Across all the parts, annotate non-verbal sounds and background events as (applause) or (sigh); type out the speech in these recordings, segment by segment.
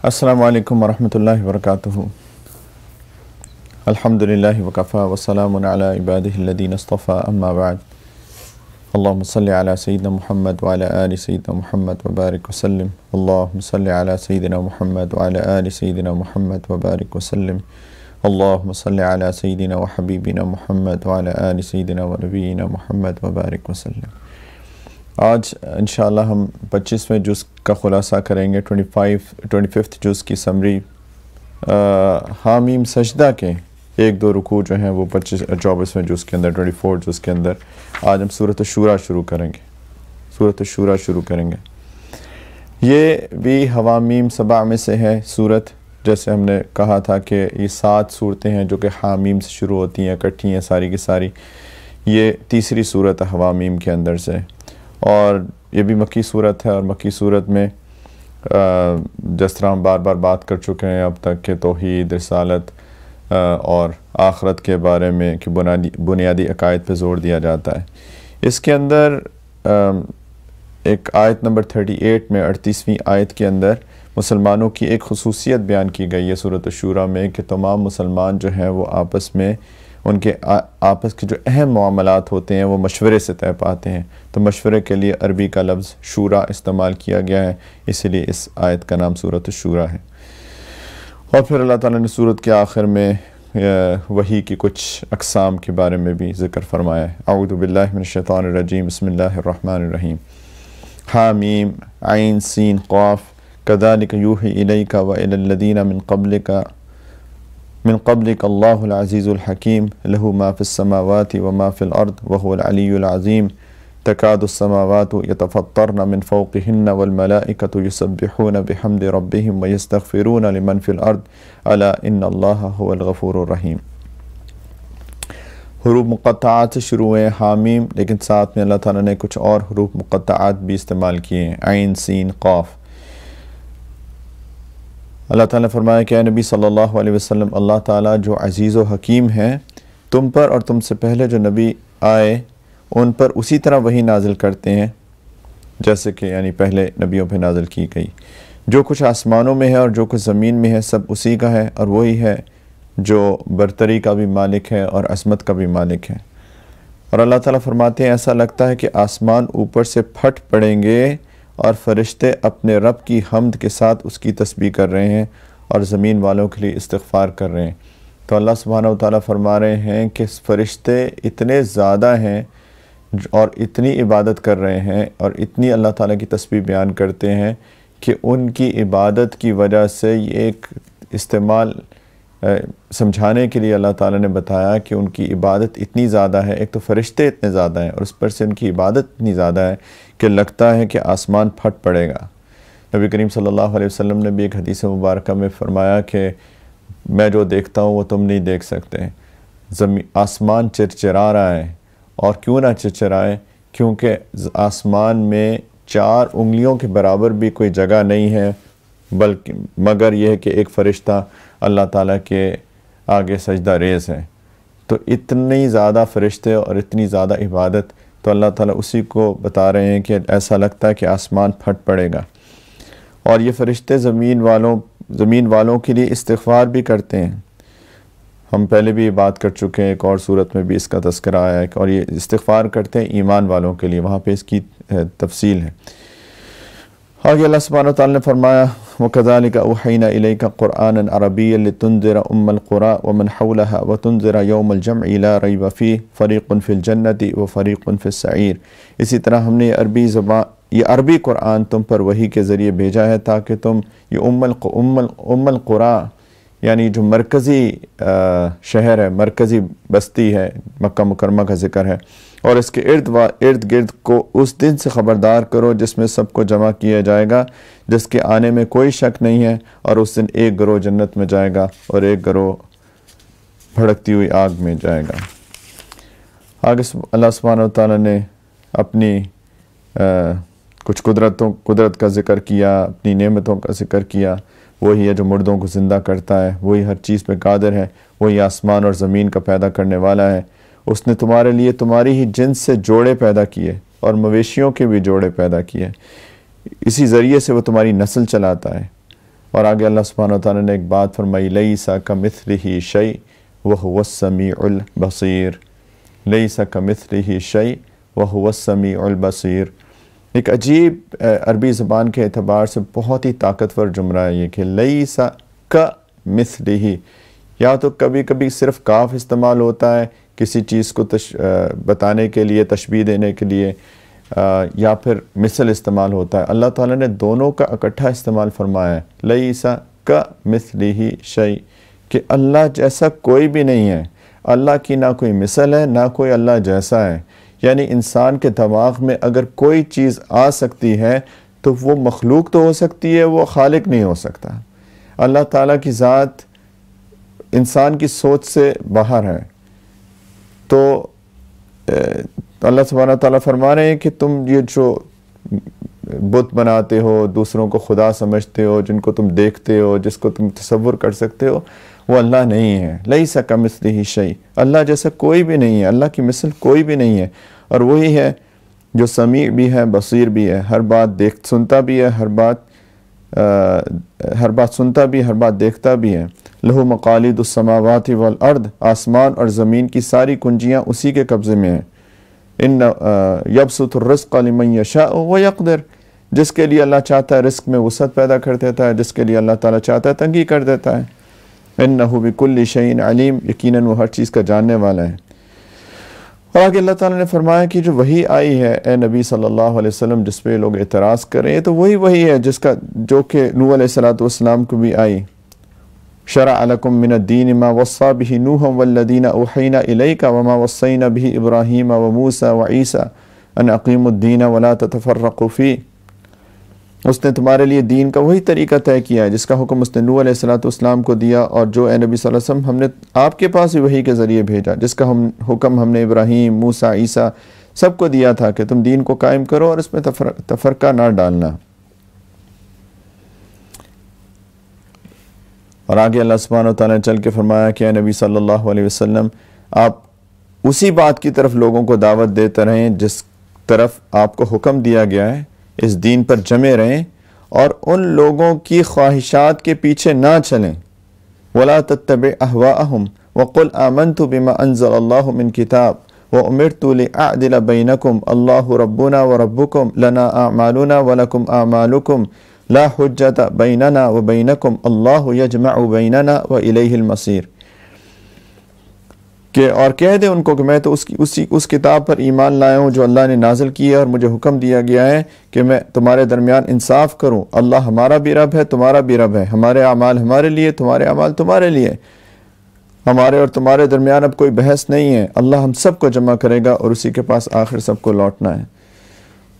السلام عليكم ورحمة الله وبركاته الحمد لله وكفى وسلام على عباده الذين اصطفى أما بعد اللهم صل على سيدنا محمد وعلى آل سيدنا محمد وبارك وسلم اللهم صل على سيدنا محمد وعلى آل سيدنا محمد وبارك وسلم اللهم صل على سيدنا وحبيبنا محمد وعلى آل سيدنا ونبينا محمد وبارك وسلم آج انشاءاللہ ہم پچیسویں جز کا خلاصہ کریں گے ٹوئنٹی فائیو ٹوئنٹی ففتھ جوز کی سمری حامیم سجدہ کے ایک دو رکوع جو ہیں وہ پچیس چوبیسویں جز کے اندر ٹوئنٹی فور جز کے اندر آج ہم صورت شورا شروع کریں گے صورت شورا شروع کریں گے یہ بھی حوامیم سبا میں سے ہے صورت جیسے ہم نے کہا تھا کہ یہ سات صورتیں ہیں جو کہ حامیم سے شروع ہوتی ہیں اکٹھی ہیں ساری کی ساری یہ تیسری صورت حوامیم کے اندر سے اور یہ بھی مکی صورت ہے اور مکی صورت میں جس طرح ہم بار بار بات کر چکے ہیں اب تک کہ توحید رسالت اور آخرت کے بارے میں کہ بنیادی بنیادی عقائد پہ زور دیا جاتا ہے اس کے اندر ایک آیت نمبر 38 میں 38 آیت کے اندر مسلمانوں کی ایک خصوصیت بیان کی گئی ہے صورت الشورہ میں کہ تمام مسلمان جو ہیں وہ آپس میں ان کے آپس کے جو اہم معاملات ہوتے ہیں وہ مشورے سے طے پاتے ہیں تو مشورے کے لیے عربی کا لفظ شورا استعمال کیا گیا ہے اس لیے اس آیت کا نام صورت شورا ہے اور پھر اللہ تعالیٰ نے صورت کے آخر میں وہی کی کچھ اقسام کے بارے میں بھی ذکر فرمایا ہے اعوذ باللہ من الشیطان الرجیم بسم اللہ الرحمن الرحیم حامیم عین سین قاف کدالِ یوحی الیکا کا و من امن من قبلك الله العزيز الحكيم له ما في السماوات وما في الأرض وهو العلي العظيم تكاد السماوات يتفطرن من فوقهن والملائكة يسبحون بحمد ربهم ويستغفرون لمن في الأرض ألا إن الله هو الغفور الرحيم حروف مقطعات سے شروع ہے حامیم لیکن ساتھ میں اللہ تعالیٰ نے کچھ اور حروف مقطعات بھی استعمال کیے ہیں عین سین قاف اللہ تعالیٰ نے فرمایا کہ اے نبی صلی اللہ علیہ وسلم اللہ تعالیٰ جو عزیز و حکیم ہیں تم پر اور تم سے پہلے جو نبی آئے ان پر اسی طرح وہی نازل کرتے ہیں جیسے کہ یعنی پہلے نبیوں پہ نازل کی گئی جو کچھ آسمانوں میں ہے اور جو کچھ زمین میں ہے سب اسی کا ہے اور وہی ہے جو برتری کا بھی مالک ہے اور عصمت کا بھی مالک ہے اور اللہ تعالیٰ فرماتے ہیں ایسا لگتا ہے کہ آسمان اوپر سے پھٹ پڑیں گے اور فرشتے اپنے رب کی حمد کے ساتھ اس کی تسبیح کر رہے ہیں اور زمین والوں کے لیے استغفار کر رہے ہیں تو اللہ سبحانہ تعالیٰ فرما رہے ہیں کہ فرشتے اتنے زیادہ ہیں اور اتنی عبادت کر رہے ہیں اور اتنی اللہ تعالیٰ کی تسبیح بیان کرتے ہیں کہ ان کی عبادت کی وجہ سے یہ ایک استعمال سمجھانے کے لیے اللہ تعالیٰ نے بتایا کہ ان کی عبادت اتنی زیادہ ہے ایک تو فرشتے اتنے زیادہ ہیں اور اس پر سے ان کی عبادت اتنی زیادہ ہے کہ لگتا ہے کہ آسمان پھٹ پڑے گا نبی کریم صلی اللہ علیہ وسلم نے بھی ایک حدیث مبارکہ میں فرمایا کہ میں جو دیکھتا ہوں وہ تم نہیں دیکھ سکتے آسمان چرچرا رہا ہے اور کیوں نہ چرچرائے کیونکہ آسمان میں چار انگلیوں کے برابر بھی کوئی جگہ نہیں ہے بلکہ مگر یہ ہے کہ ایک فرشتہ اللہ تعالیٰ کے آگے سجدہ ریز ہے تو اتنی زیادہ فرشتے اور اتنی زیادہ عبادت تو اللہ تعالیٰ اسی کو بتا رہے ہیں کہ ایسا لگتا ہے کہ آسمان پھٹ پڑے گا اور یہ فرشتے زمین والوں زمین والوں کے لیے استغفار بھی کرتے ہیں ہم پہلے بھی بات کر چکے ہیں ایک اور صورت میں بھی اس کا تذکرہ آیا ہے اور یہ استغفار کرتے ہیں ایمان والوں کے لیے وہاں پہ اس کی تفصیل ہے آگے اللہ سبحانہ وتعالی نے فرمایا وَكَذَلِكَ أُوحَيْنَا إِلَيْكَ قُرْآنًا عَرَبِيًّا لِتُنْزِرَ أُمَّ الْقُرَى وَمَنْ حَوْلَهَا وَتُنْزِرَ يَوْمَ الْجَمْعِ لَا رَيْبَ فِيهِ فَرِيقٌ فِي الْجَنَّةِ وَفَرِيقٌ فِي السَّعِيرِ اسی طرح ہم نے عربی زبان یہ عربی قرآن تم پر وحی کے ذریعے بھیجا ہے تاکہ تم یہ ام القرآ یعنی جو مرکزی شہر ہے مرکزی بستی ہے مکہ مکرمہ کا ذکر ہے اور اس کے ارد و ارد گرد کو اس دن سے خبردار کرو جس میں سب کو جمع کیا جائے گا جس کے آنے میں کوئی شک نہیں ہے اور اس دن ایک گروہ جنت میں جائے گا اور ایک گروہ بھڑکتی ہوئی آگ میں جائے گا آگے اللہ سبحانہ وتعالی نے اپنی کچھ قدرتوں قدرت کا ذکر کیا اپنی نعمتوں کا ذکر کیا وہی ہے جو مردوں کو زندہ کرتا ہے وہی ہر چیز پہ قادر ہے وہی آسمان اور زمین کا پیدا کرنے والا ہے اس نے تمہارے لیے تمہاری ہی جن سے جوڑے پیدا کیے اور مویشیوں کے بھی جوڑے پیدا کیے اسی ذریعے سے وہ تمہاری نسل چلاتا ہے اور آگے اللہ سبحانہ وتعالی نے ایک بات فرمائی لیسا سا کا مثری السمیع البصیر لیسا البیر لئی سا السمیع البصیر ایک عجیب عربی زبان کے اعتبار سے بہت ہی طاقتور جمرہ ہے یہ کہ لیسا سا یا تو کبھی کبھی صرف کاف استعمال ہوتا ہے کسی چیز کو بتانے کے لیے تشبیح دینے کے لیے یا پھر مثل استعمال ہوتا ہے اللہ تعالیٰ نے دونوں کا اکٹھا استعمال فرمایا ہے لئی سا کا مثلی ہی شعی کہ اللہ جیسا کوئی بھی نہیں ہے اللہ کی نہ کوئی مثل ہے نہ کوئی اللہ جیسا ہے یعنی انسان کے دماغ میں اگر کوئی چیز آ سکتی ہے تو وہ مخلوق تو ہو سکتی ہے وہ خالق نہیں ہو سکتا اللہ تعالیٰ کی ذات انسان کی سوچ سے باہر ہے تو اللہ سبحانہ تعالیٰ فرما رہے ہیں کہ تم یہ جو بت بناتے ہو دوسروں کو خدا سمجھتے ہو جن کو تم دیکھتے ہو جس کو تم تصور کر سکتے ہو وہ اللہ نہیں ہے لے سکا ہی شئی اللہ جیسا کوئی بھی نہیں ہے اللہ کی مثل کوئی بھی نہیں ہے اور وہی ہے جو سمیع بھی ہے بصیر بھی ہے ہر بات دیکھ سنتا بھی ہے ہر بات ہر بات سنتا بھی ہر بات دیکھتا بھی ہے لہو مقالد السماوات والارد آسمان اور زمین کی ساری کنجیاں اسی کے قبضے میں ہیں ان الرزق لمن یشاء و یقدر جس کے لیے اللہ چاہتا ہے رزق میں وسعت پیدا کر دیتا ہے جس کے لیے اللہ تعالیٰ چاہتا ہے تنگی کر دیتا ہے انہو بکل شعین علیم یقیناً وہ ہر چیز کا جاننے والا ہے اور آگے اللہ تعالیٰ نے فرمایا کہ جو وہی آئی ہے اے نبی صلی اللہ علیہ وسلم جس پہ لوگ اعتراض کریں تو وہی وہی ہے جس کا جو کہ نو علیہ السلام والسلام کو بھی آئی شرع لکم من الدین ما وصا بھی نوہم والذین اوحینا الیکا وما وصینا وما ابراہیم وموسا وعیسا ان اقیم الدین ولا تتفرقو فیہ اس نے تمہارے لیے دین کا وہی طریقہ طے کیا ہے جس کا حکم اس نے نوح علیہ السلاۃ والسلام کو دیا اور جو اے نبی صلی اللہ علیہ وسلم ہم نے آپ کے پاس وہی کے ذریعے بھیجا جس کا حکم ہم نے ابراہیم موسیٰ عیسیٰ سب کو دیا تھا کہ تم دین کو قائم کرو اور اس میں تفرقہ نہ ڈالنا اور آگے اللہ سبحانہ وتعالی نے چل کے فرمایا کہ اے نبی صلی اللہ علیہ وسلم آپ اسی بات کی طرف لوگوں کو دعوت دیتے رہیں جس طرف آپ کو حکم دیا گیا ہے اس دین پر جمے رہیں اور ان لوگوں کی خواہشات کے پیچھے نہ چلیں ولا تَتَّبِعْ اَوا وَقُلْ آمَنْتُ بِمَا أَنزَلَ بما مِنْ كِتَابِ من لِأَعْدِلَ بَيْنَكُمْ اللَّهُ رَبُّنَا وَرَبُّكُمْ لَنَا أَعْمَالُنَا وَلَكُمْ أَعْمَالُكُمْ لنا حُجَّةَ بَيْنَنَا وَبَيْنَكُمْ اللَّهُ يَجْمَعُ بَيْنَنَا وَإِلَيْهِ الْمَصِيرِ کہ اور کہہ دے ان کو کہ میں تو اس کی اسی اس کتاب پر ایمان ہوں جو اللہ نے نازل کی ہے اور مجھے حکم دیا گیا ہے کہ میں تمہارے درمیان انصاف کروں اللہ ہمارا بھی رب ہے تمہارا بھی رب ہے ہمارے اعمال ہمارے لیے تمہارے اعمال تمہارے لیے ہمارے اور تمہارے درمیان اب کوئی بحث نہیں ہے اللہ ہم سب کو جمع کرے گا اور اسی کے پاس آخر سب کو لوٹنا ہے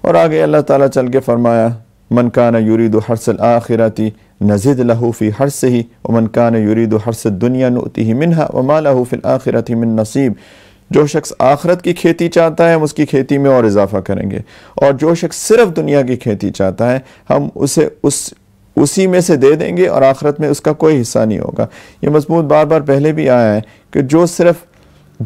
اور آگے اللہ تعالیٰ چل کے فرمایا من کانا یورید و حرسل آخراتی نزد لہو فی سے ہی عمن کان حرس و ہرس دنیا منہا وما لہو فی الاخرہ تھی من نصیب جو شخص آخرت کی کھیتی چاہتا ہے ہم اس کی کھیتی میں اور اضافہ کریں گے اور جو شخص صرف دنیا کی کھیتی چاہتا ہے ہم اسے اس اسی میں سے دے دیں گے اور آخرت میں اس کا کوئی حصہ نہیں ہوگا یہ مضمون بار بار پہلے بھی آیا ہے کہ جو صرف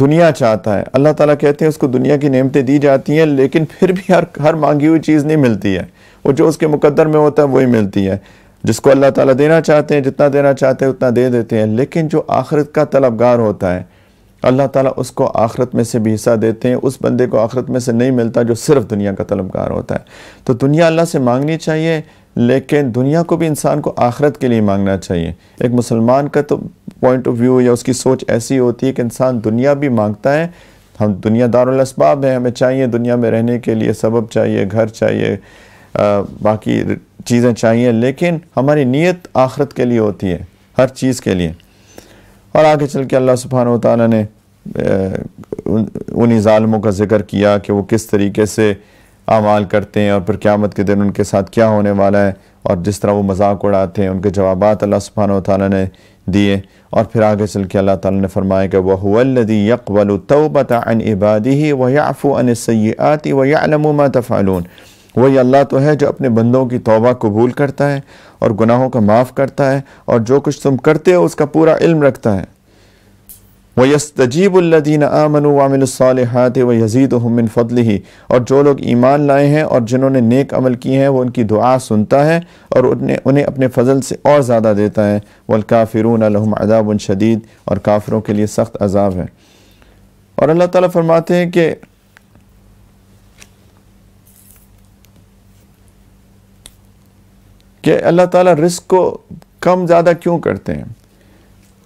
دنیا چاہتا ہے اللہ تعالیٰ کہتے ہیں اس کو دنیا کی نعمتیں دی جاتی ہیں لیکن پھر بھی ہر ہر مانگی ہوئی چیز نہیں ملتی ہے وہ جو اس کے مقدر میں ہوتا ہے وہی ملتی ہے جس کو اللہ تعالیٰ دینا چاہتے ہیں جتنا دینا چاہتے ہیں اتنا دے دیتے ہیں لیکن جو آخرت کا طلبگار ہوتا ہے اللہ تعالیٰ اس کو آخرت میں سے بھی حصہ دیتے ہیں اس بندے کو آخرت میں سے نہیں ملتا جو صرف دنیا کا طلبگار ہوتا ہے تو دنیا اللہ سے مانگنی چاہیے لیکن دنیا کو بھی انسان کو آخرت کے لیے مانگنا چاہیے ایک مسلمان کا تو پوائنٹ آف ویو یا اس کی سوچ ایسی ہوتی ہے کہ انسان دنیا بھی مانگتا ہے ہم دنیا دار الاسباب ہیں ہمیں چاہیے دنیا میں رہنے کے لیے سبب چاہیے گھر چاہیے باقی چیزیں چاہیے لیکن ہماری نیت آخرت کے لیے ہوتی ہے ہر چیز کے لیے اور آگے چل کے اللہ سبحانہ و تعالیٰ نے انہیں ظالموں کا ذکر کیا کہ وہ کس طریقے سے اعمال کرتے ہیں اور پھر قیامت کے دن ان کے ساتھ کیا ہونے والا ہے اور جس طرح وہ مذاق اڑاتے ہیں ان کے جوابات اللہ و تعالیٰ نے دیے اور پھر آگے چل کے اللہ تعالیٰ نے فرمایا کہ وہ ولدی يَقْبَلُ و عَنْ ان عبادی ہی السَّيِّئَاتِ وَيَعْلَمُ ان سیاتی یا وہی اللہ تو ہے جو اپنے بندوں کی توبہ قبول کرتا ہے اور گناہوں کا معاف کرتا ہے اور جو کچھ تم کرتے ہو اس کا پورا علم رکھتا ہے وہ یس تجیب اللہ امن و عوام الصاط و یزید الحمن فطل ہی اور جو لوگ ایمان لائے ہیں اور جنہوں نے نیک عمل کیے ہیں وہ ان کی دعا سنتا ہے اور انہیں اپنے فضل سے اور زیادہ دیتا ہے وہ الکافرون المعب الشدید اور کافروں کے لیے سخت عذاب ہے اور اللہ تعالیٰ فرماتے ہیں کہ کہ اللہ تعالیٰ رزق کو کم زیادہ کیوں کرتے ہیں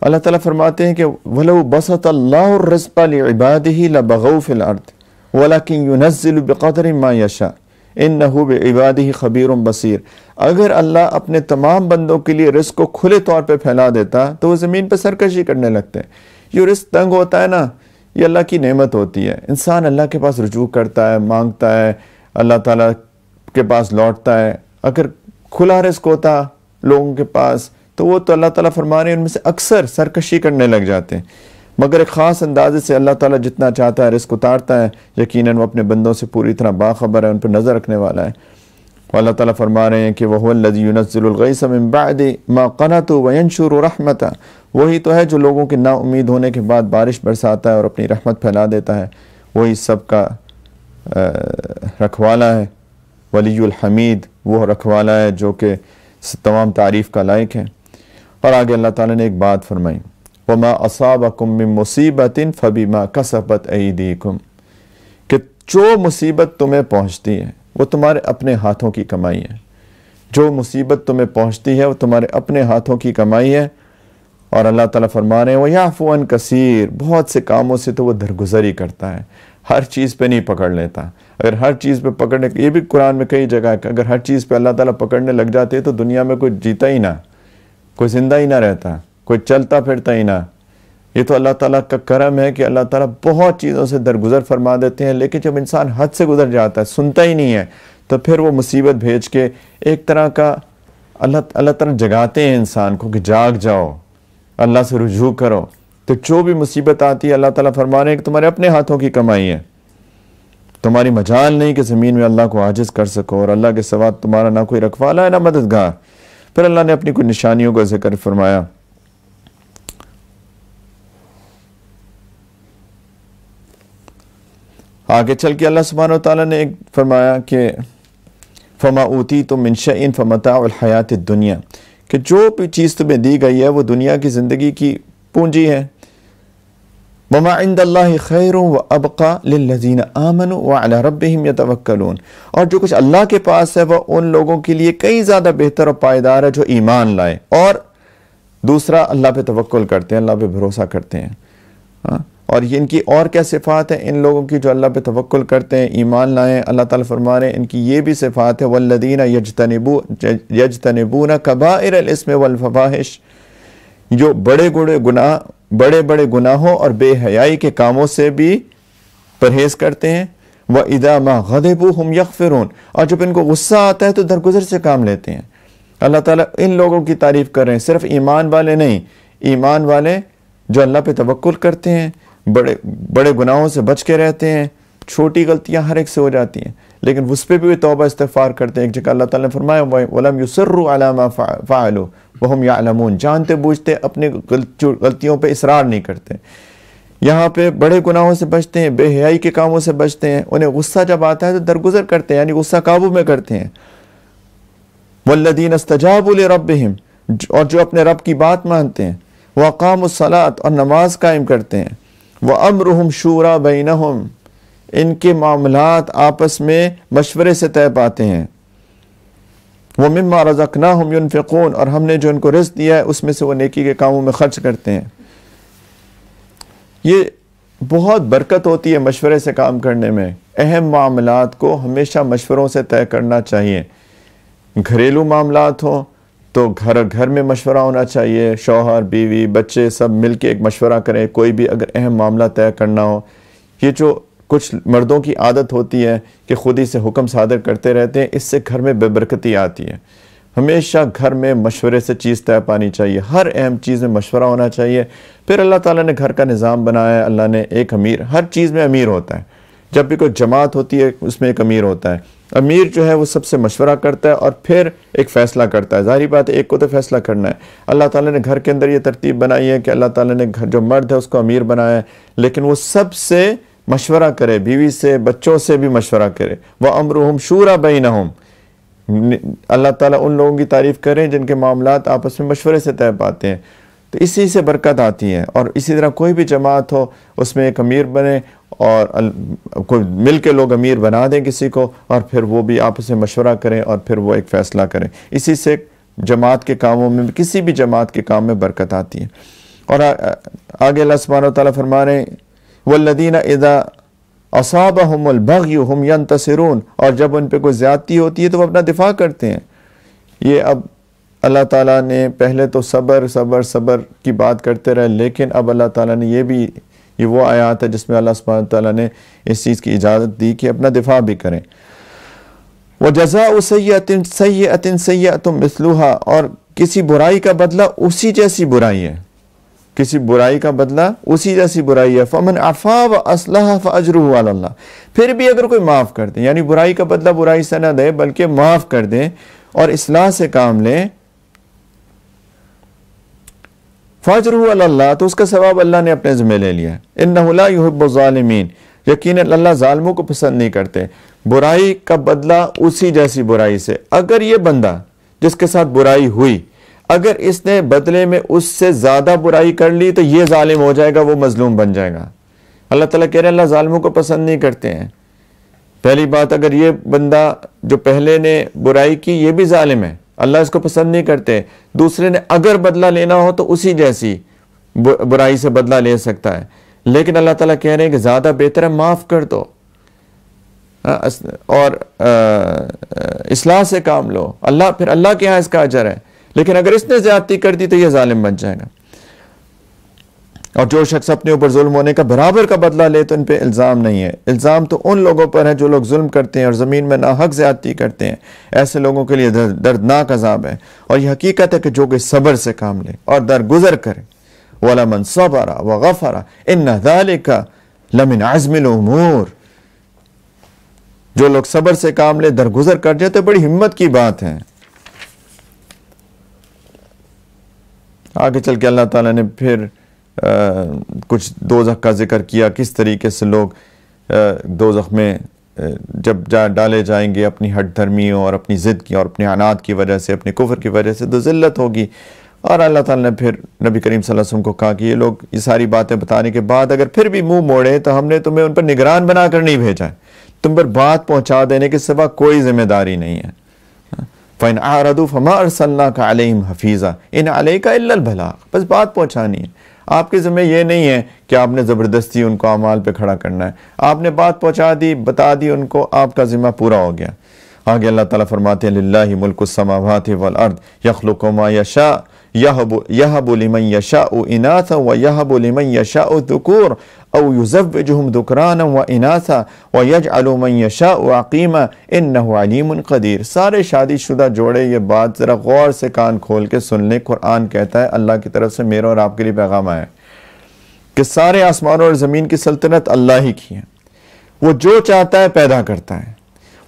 اللہ تعالیٰ فرماتے ہیں کہ وَلَوْ اللَّهُ لِعِبَادِهِ فِي الْأَرْضِ وَلَكِنْ يُنَزِّلُ بِقَدْرِ مَا يَشَا اِنَّهُ بِعِبَادِهِ خَبِيرٌ بَصِيرٌ اگر اللہ اپنے تمام بندوں کے لیے رزق کو کھلے طور پہ پھیلا دیتا تو وہ زمین پہ سرکشی کرنے لگتے ہیں یہ رزق تنگ ہوتا ہے نا یہ اللہ کی نعمت ہوتی ہے انسان اللہ کے پاس رجوع کرتا ہے مانگتا ہے اللہ تعالیٰ کے پاس لوٹتا ہے اگر کھلا رزق ہوتا لوگوں کے پاس تو وہ تو اللہ تعالیٰ فرما رہے ہیں ان میں سے اکثر سرکشی کرنے لگ جاتے ہیں مگر ایک خاص اندازے سے اللہ تعالیٰ جتنا چاہتا ہے رزق اتارتا ہے یقیناً وہ اپنے بندوں سے پوری طرح باخبر ہے ان پہ نظر رکھنے والا ہے وہ اللہ تعالیٰ فرما رہے ہیں کہ وہ من بعد ما وینشور و رحمت وہی تو ہے جو لوگوں کے نا امید ہونے کے بعد بارش برساتا ہے اور اپنی رحمت پھیلا دیتا ہے وہی سب کا رکھوالا ہے ولی الحمید وہ رکھوالا ہے جو کہ تمام تعریف کا لائق ہے اور آگے اللہ تعالیٰ نے ایک بات فرمائی فَبِمَا مصیبت کا کہ جو مصیبت تمہیں پہنچتی ہے وہ تمہارے اپنے ہاتھوں کی کمائی ہے جو مصیبت تمہیں پہنچتی ہے وہ تمہارے اپنے ہاتھوں کی کمائی ہے اور اللہ تعالیٰ فرما رہے ہیں وہ كَسِيرٌ کثیر بہت سے کاموں سے تو وہ درگزری کرتا ہے ہر چیز پہ نہیں پکڑ لیتا اگر ہر چیز پہ پکڑنے یہ بھی قرآن میں کئی جگہ ہے اگر ہر چیز پہ اللہ تعالیٰ پکڑنے لگ جاتے ہیں تو دنیا میں کوئی جیتا ہی نہ کوئی زندہ ہی نہ رہتا کوئی چلتا پھرتا ہی نہ یہ تو اللہ تعالیٰ کا کرم ہے کہ اللہ تعالیٰ بہت چیزوں سے درگزر فرما دیتے ہیں لیکن جب انسان حد سے گزر جاتا ہے سنتا ہی نہیں ہے تو پھر وہ مصیبت بھیج کے ایک طرح کا اللہ اللہ تعالیٰ جگاتے ہیں انسان کو کہ جاگ جاؤ اللہ سے رجوع کرو تو جو بھی مصیبت آتی ہے اللہ تعالیٰ فرمانے کہ تمہارے اپنے ہاتھوں کی کمائی ہے تمہاری مجال نہیں کہ زمین میں اللہ کو عاجز کر سکو اور اللہ کے سوات تمہارا نہ کوئی رکھوالا ہے نہ مددگار پھر اللہ نے اپنی کوئی نشانیوں کا ذکر فرمایا آگے چل کے اللہ سبحانہ و تعالیٰ نے ایک فرمایا کہ فما اوتی تو منشا ان فمت الحیات دنیا کہ جو بھی چیز تمہیں دی گئی ہے وہ دنیا کی زندگی کی پونجی ہے وما عند اللہ خیر و ابقا للذین و وعلى ربهم یتوکلون اور جو کچھ اللہ کے پاس ہے وہ ان لوگوں کے لیے کئی زیادہ بہتر اور پائیدار ہے جو ایمان لائے اور دوسرا اللہ پہ توکل کرتے ہیں اللہ پہ بھروسہ کرتے ہیں ہاں؟ اور ان کی اور کیا صفات ہیں ان لوگوں کی جو اللہ پہ توکل کرتے ہیں ایمان لائیں اللہ تعالیٰ فرما رہے ہیں ان کی یہ بھی صفات ہے والذین یجتنبون کبائر الاسم والفواہش جو بڑے گڑے گناہ بڑے بڑے گناہوں اور بے حیائی کے کاموں سے بھی پرہیز کرتے ہیں وہ ادا ماں غدب ہم یکفرون اور جب ان کو غصہ آتا ہے تو درگزر سے کام لیتے ہیں اللہ تعالیٰ ان لوگوں کی تعریف کر رہے ہیں صرف ایمان والے نہیں ایمان والے جو اللہ پہ توکل کرتے ہیں بڑے بڑے گناہوں سے بچ کے رہتے ہیں چھوٹی غلطیاں ہر ایک سے ہو جاتی ہیں لیکن اس پہ بھی توبہ استفار کرتے ہیں ایک جگہ اللہ تعالیٰ نے فرمایا وَلَمْ عَلَى مَا فَعَلُوا وَهُمْ يَعْلَمُونَ جانتے بوجھتے اپنے غلطیوں پہ اصرار نہیں کرتے یہاں پہ بڑے گناہوں سے بچتے ہیں بے حیائی کے کاموں سے بچتے ہیں انہیں غصہ جب آتا ہے تو درگزر کرتے ہیں یعنی غصہ قابو میں کرتے ہیں وَالَّذِينَ اسْتَجَابُوا لِرَبِّهِمْ اور جو اپنے رب کی بات مانتے ہیں وہ اقام اور نماز قائم کرتے ہیں وہ امرحم بَيْنَهُمْ ان کے معاملات آپس میں مشورے سے طے پاتے ہیں وہ مما رزق نہ ہم ان اور ہم نے جو ان کو رزق دیا ہے اس میں سے وہ نیکی کے کاموں میں خرچ کرتے ہیں یہ بہت برکت ہوتی ہے مشورے سے کام کرنے میں اہم معاملات کو ہمیشہ مشوروں سے طے کرنا چاہیے گھریلو معاملات ہوں تو گھر گھر میں مشورہ ہونا چاہیے شوہر بیوی بچے سب مل کے ایک مشورہ کریں کوئی بھی اگر اہم معاملہ طے کرنا ہو یہ جو کچھ مردوں کی عادت ہوتی ہے کہ خود ہی سے حکم صادر کرتے رہتے ہیں اس سے گھر میں بے برکتی آتی ہے ہمیشہ گھر میں مشورے سے چیز طے پانی چاہیے ہر اہم چیز میں مشورہ ہونا چاہیے پھر اللہ تعالیٰ نے گھر کا نظام بنایا ہے اللہ نے ایک امیر ہر چیز میں امیر ہوتا ہے جب بھی کوئی جماعت ہوتی ہے اس میں ایک امیر ہوتا ہے امیر جو ہے وہ سب سے مشورہ کرتا ہے اور پھر ایک فیصلہ کرتا ہے ظاہری بات ہے ایک کو تو فیصلہ کرنا ہے اللہ تعالیٰ نے گھر کے اندر یہ ترتیب بنائی ہے کہ اللہ تعالیٰ نے گھر جو مرد ہے اس کو امیر بنایا ہے لیکن وہ سب سے مشورہ کرے بیوی سے بچوں سے بھی مشورہ کرے وہ شُورَ بَيْنَهُمْ شورا اللہ تعالیٰ ان لوگوں کی تعریف کریں جن کے معاملات آپس میں مشورے سے طے پاتے ہیں تو اسی سے برکت آتی ہے اور اسی طرح کوئی بھی جماعت ہو اس میں ایک امیر بنے اور کوئی مل کے لوگ امیر بنا دیں کسی کو اور پھر وہ بھی آپس میں مشورہ کریں اور پھر وہ ایک فیصلہ کریں اسی سے جماعت کے کاموں میں کسی بھی جماعت کے کام میں برکت آتی ہے اور آگے علیہ سمانہ تعالیٰ ہیں والذین اذا اصابہم البغی ہم ینتصرون اور جب ان پہ کوئی زیادتی ہوتی ہے تو وہ اپنا دفاع کرتے ہیں یہ اب اللہ تعالیٰ نے پہلے تو صبر صبر صبر کی بات کرتے رہے لیکن اب اللہ تعالیٰ نے یہ بھی یہ وہ آیات ہے جس میں اللہ سبحانہ تعالیٰ نے اس چیز کی اجازت دی کہ اپنا دفاع بھی کریں وہ جزا سَيِّئَةٍ سَيِّئَةٌ مِثْلُوهَا اور کسی برائی کا بدلہ اسی جیسی برائی ہے کسی برائی کا بدلہ اسی جیسی برائی ہے و اسلحہ فجر پھر بھی اگر کوئی معاف کر دے یعنی برائی کا بدلہ برائی سے نہ دے بلکہ معاف کر دیں اور اصلاح سے کام لے فجر تو اس کا ثواب اللہ نے اپنے ذمہ لے لیا ظالمین یقین اللہ ظالموں کو پسند نہیں کرتے برائی کا بدلہ اسی جیسی برائی سے اگر یہ بندہ جس کے ساتھ برائی ہوئی اگر اس نے بدلے میں اس سے زیادہ برائی کر لی تو یہ ظالم ہو جائے گا وہ مظلوم بن جائے گا اللہ تعالیٰ کہہ رہے ہیں اللہ ظالموں کو پسند نہیں کرتے ہیں پہلی بات اگر یہ بندہ جو پہلے نے برائی کی یہ بھی ظالم ہے اللہ اس کو پسند نہیں کرتے دوسرے نے اگر بدلہ لینا ہو تو اسی جیسی برائی سے بدلہ لے سکتا ہے لیکن اللہ تعالیٰ کہہ رہے ہیں کہ زیادہ بہتر ہے معاف کر دو اور اصلاح سے کام لو اللہ پھر اللہ کے ہاں اس کا اجر ہے لیکن اگر اس نے زیادتی کر دی تو یہ ظالم بن جائے گا اور جو شخص اپنے اوپر ظلم ہونے کا برابر کا بدلہ لے تو ان پہ الزام نہیں ہے الزام تو ان لوگوں پر ہے جو لوگ ظلم کرتے ہیں اور زمین میں ناحق زیادتی کرتے ہیں ایسے لوگوں کے لیے دردناک عذاب ہے اور یہ حقیقت ہے کہ جو کوئی صبر سے کام لے اور درگزر کرے والا منصوبہ غف آ رہا ان لَمِنْ کا لمن جو لوگ صبر سے کام لے درگزر کر جائے تو بڑی ہمت کی بات ہے آگے چل کے اللہ تعالیٰ نے پھر کچھ دوزخ کا ذکر کیا کس طریقے سے لوگ دوزخ میں جب جا ڈالے جائیں گے اپنی ہٹ دھرمیوں اور اپنی ضد کی اور اپنے آنات کی وجہ سے اپنی کفر کی وجہ سے دو ذلت ہوگی اور اللہ تعالیٰ نے پھر نبی کریم صلی اللہ علیہ وسلم کو کہا کہ یہ لوگ یہ ساری باتیں بتانے کے بعد اگر پھر بھی منہ موڑے تو ہم نے تمہیں ان پر نگران بنا کر نہیں بھیجا ہے تم پر بات پہنچا دینے کے سوا کوئی ذمہ داری نہیں ہے فَإِنْ عَارَدُوا فَمَا أَرْسَلْنَاكَ عَلَيْهِمْ حَفِيظًا ان عَلَيْكَ إِلَّا الْبَلَاغ بس بات پہنچانی ہے آپ کے ذمہ یہ نہیں ہے کہ آپ نے زبردستی ان کو اعمال پہ کھڑا کرنا ہے آپ نے بات پہنچا دی بتا دی ان کو آپ کا ذمہ پورا ہو گیا آگے اللہ تعالیٰ فرماتے ہیں للہ ملک السماوات والارض یخلق ما یشاء یہب لمن یشاء اناثا و یہب لمن یشاء ذکور او يزوجهم ذكرانا و اناسا و يشاء عقيما و عليم قدير قدیر سارے شادی شدہ جوڑے یہ بات ذرا غور سے کان کھول کے سننے قرآن کہتا ہے اللہ کی طرف سے میرا اور آپ کے لیے پیغام آیا کہ سارے آسمانوں اور زمین کی سلطنت اللہ ہی کی ہے وہ جو چاہتا ہے پیدا کرتا ہے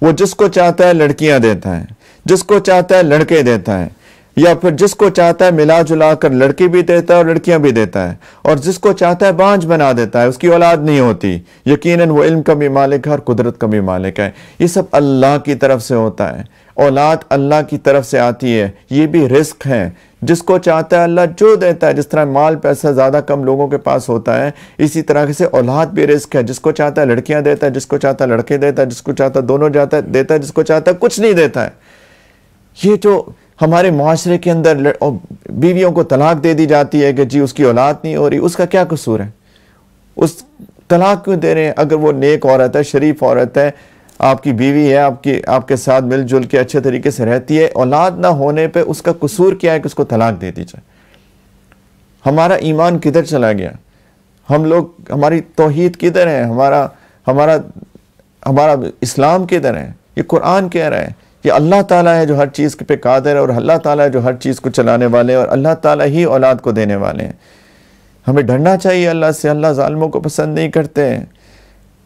وہ جس کو چاہتا ہے لڑکیاں دیتا ہے جس کو چاہتا ہے لڑکے دیتا ہے یا پھر جس کو چاہتا ہے ملا جلا کر لڑکی بھی دیتا ہے اور لڑکیاں بھی دیتا ہے اور جس کو چاہتا ہے بانج بنا دیتا ہے اس کی اولاد نہیں ہوتی یقیناً وہ علم کا بھی مالک ہے اور قدرت کا بھی مالک ہے یہ سب اللہ کی طرف سے ہوتا ہے اولاد اللہ کی طرف سے آتی ہے یہ بھی رزق ہے جس کو چاہتا ہے اللہ جو دیتا ہے جس طرح مال پیسہ زیادہ کم لوگوں کے پاس ہوتا ہے اسی طرح سے اولاد بھی رزق ہے جس کو چاہتا ہے لڑکیاں دیتا ہے جس کو چاہتا ہے لڑکے دیتا ہے جس کو چاہتا ہے دونوں جاتا ہے دیتا ہے جس کو چاہتا ہے کچھ نہیں دیتا ہے یہ جو ہمارے معاشرے کے اندر بیویوں کو طلاق دے دی جاتی ہے کہ جی اس کی اولاد نہیں ہو رہی اس کا کیا قصور ہے اس طلاق کیوں دے رہے ہیں اگر وہ نیک عورت ہے شریف عورت ہے آپ کی بیوی ہے آپ کی آپ کے ساتھ مل جل کے اچھے طریقے سے رہتی ہے اولاد نہ ہونے پہ اس کا قصور کیا ہے کہ اس کو طلاق دے دی جائے ہمارا ایمان کدھر چلا گیا ہم لوگ ہماری توحید کدھر ہے ہمارا ہمارا ہمارا اسلام کدھر ہے یہ قرآن کہہ رہا ہے کہ اللہ تعالیٰ ہے جو ہر چیز پہ قادر ہے اور اللہ تعالیٰ ہے جو ہر چیز کو چلانے والے اور اللہ تعالیٰ ہی اولاد کو دینے والے ہیں ہمیں ڈھڑنا چاہیے اللہ سے اللہ ظالموں کو پسند نہیں کرتے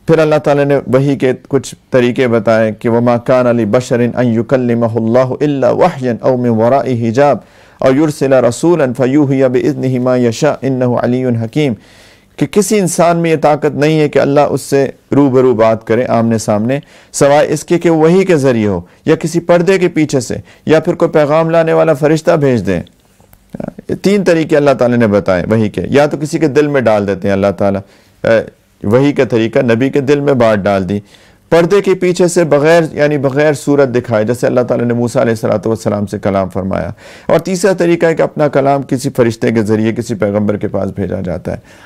پھر اللہ تعالیٰ نے وہی کے کچھ طریقے بتائے کہ وَمَا كَانَ لِبَشَرٍ أَن يُكَلِّمَهُ اللَّهُ إِلَّا وَحْيًا أَوْ مِن وَرَائِ حِجَاب أَوْ يُرْسِلَ رَسُولًا فَيُوحِيَ بِإِذْنِهِ مَا يَشَاءُ إِنَّهُ عَلِيٌّ حَكِيمٌ کہ کسی انسان میں یہ طاقت نہیں ہے کہ اللہ اس سے رو برو بات کرے آمنے سامنے سوائے اس کے کہ وہی کے ذریعے ہو یا کسی پردے کے پیچھے سے یا پھر کوئی پیغام لانے والا فرشتہ بھیج دیں تین طریقے اللہ تعالیٰ نے بتائے وہی کے یا تو کسی کے دل میں ڈال دیتے ہیں اللہ تعالیٰ وہی کا طریقہ نبی کے دل میں بات ڈال دی پردے کے پیچھے سے بغیر یعنی بغیر صورت دکھائے جیسے اللہ تعالیٰ نے موسیٰ علیہ السلام سے کلام فرمایا اور تیسرا طریقہ ہے کہ اپنا کلام کسی فرشتے کے ذریعے کسی پیغمبر کے پاس بھیجا جاتا ہے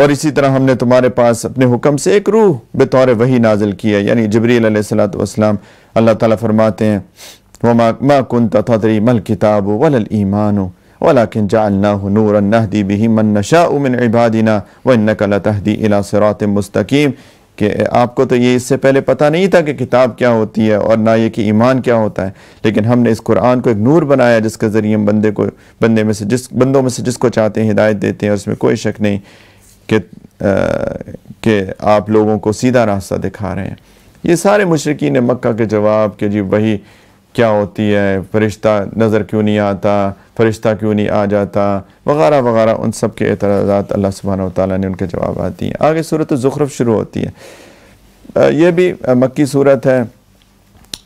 اور اسی طرح ہم نے تمہارے پاس اپنے حکم سے ایک روح بطور وہی نازل کیا یعنی جبریل علیہ السلۃ وسلم اللہ تعالیٰ فرماتے ہیں وہ ماں ما کن تریم الکتاب ہو ولی ایمان ہو ولاکن جا اللہ ہنور اللہ دِی بیہ من نشہ امن اباد نا وََ نق کہ آپ کو تو یہ اس سے پہلے پتہ نہیں تھا کہ کتاب کیا ہوتی ہے اور نہ یہ کہ ایمان کیا ہوتا ہے لیکن ہم نے اس قرآن کو ایک نور بنایا جس کے ذریعے ہم بندے کو بندے میں سے جس بندوں میں سے جس کو چاہتے ہیں ہدایت دیتے ہیں اس میں کوئی شک نہیں کہ آپ لوگوں کو سیدھا راستہ دکھا رہے ہیں یہ سارے مشرقین مکہ کے جواب کہ جی وہی کیا ہوتی ہے فرشتہ نظر کیوں نہیں آتا فرشتہ کیوں نہیں آ جاتا وغیرہ وغیرہ ان سب کے اعتراضات اللہ سبحانہ وتعالی نے ان کے جواب آتی ہیں آگے صورت زخرف شروع ہوتی ہے یہ بھی مکی صورت ہے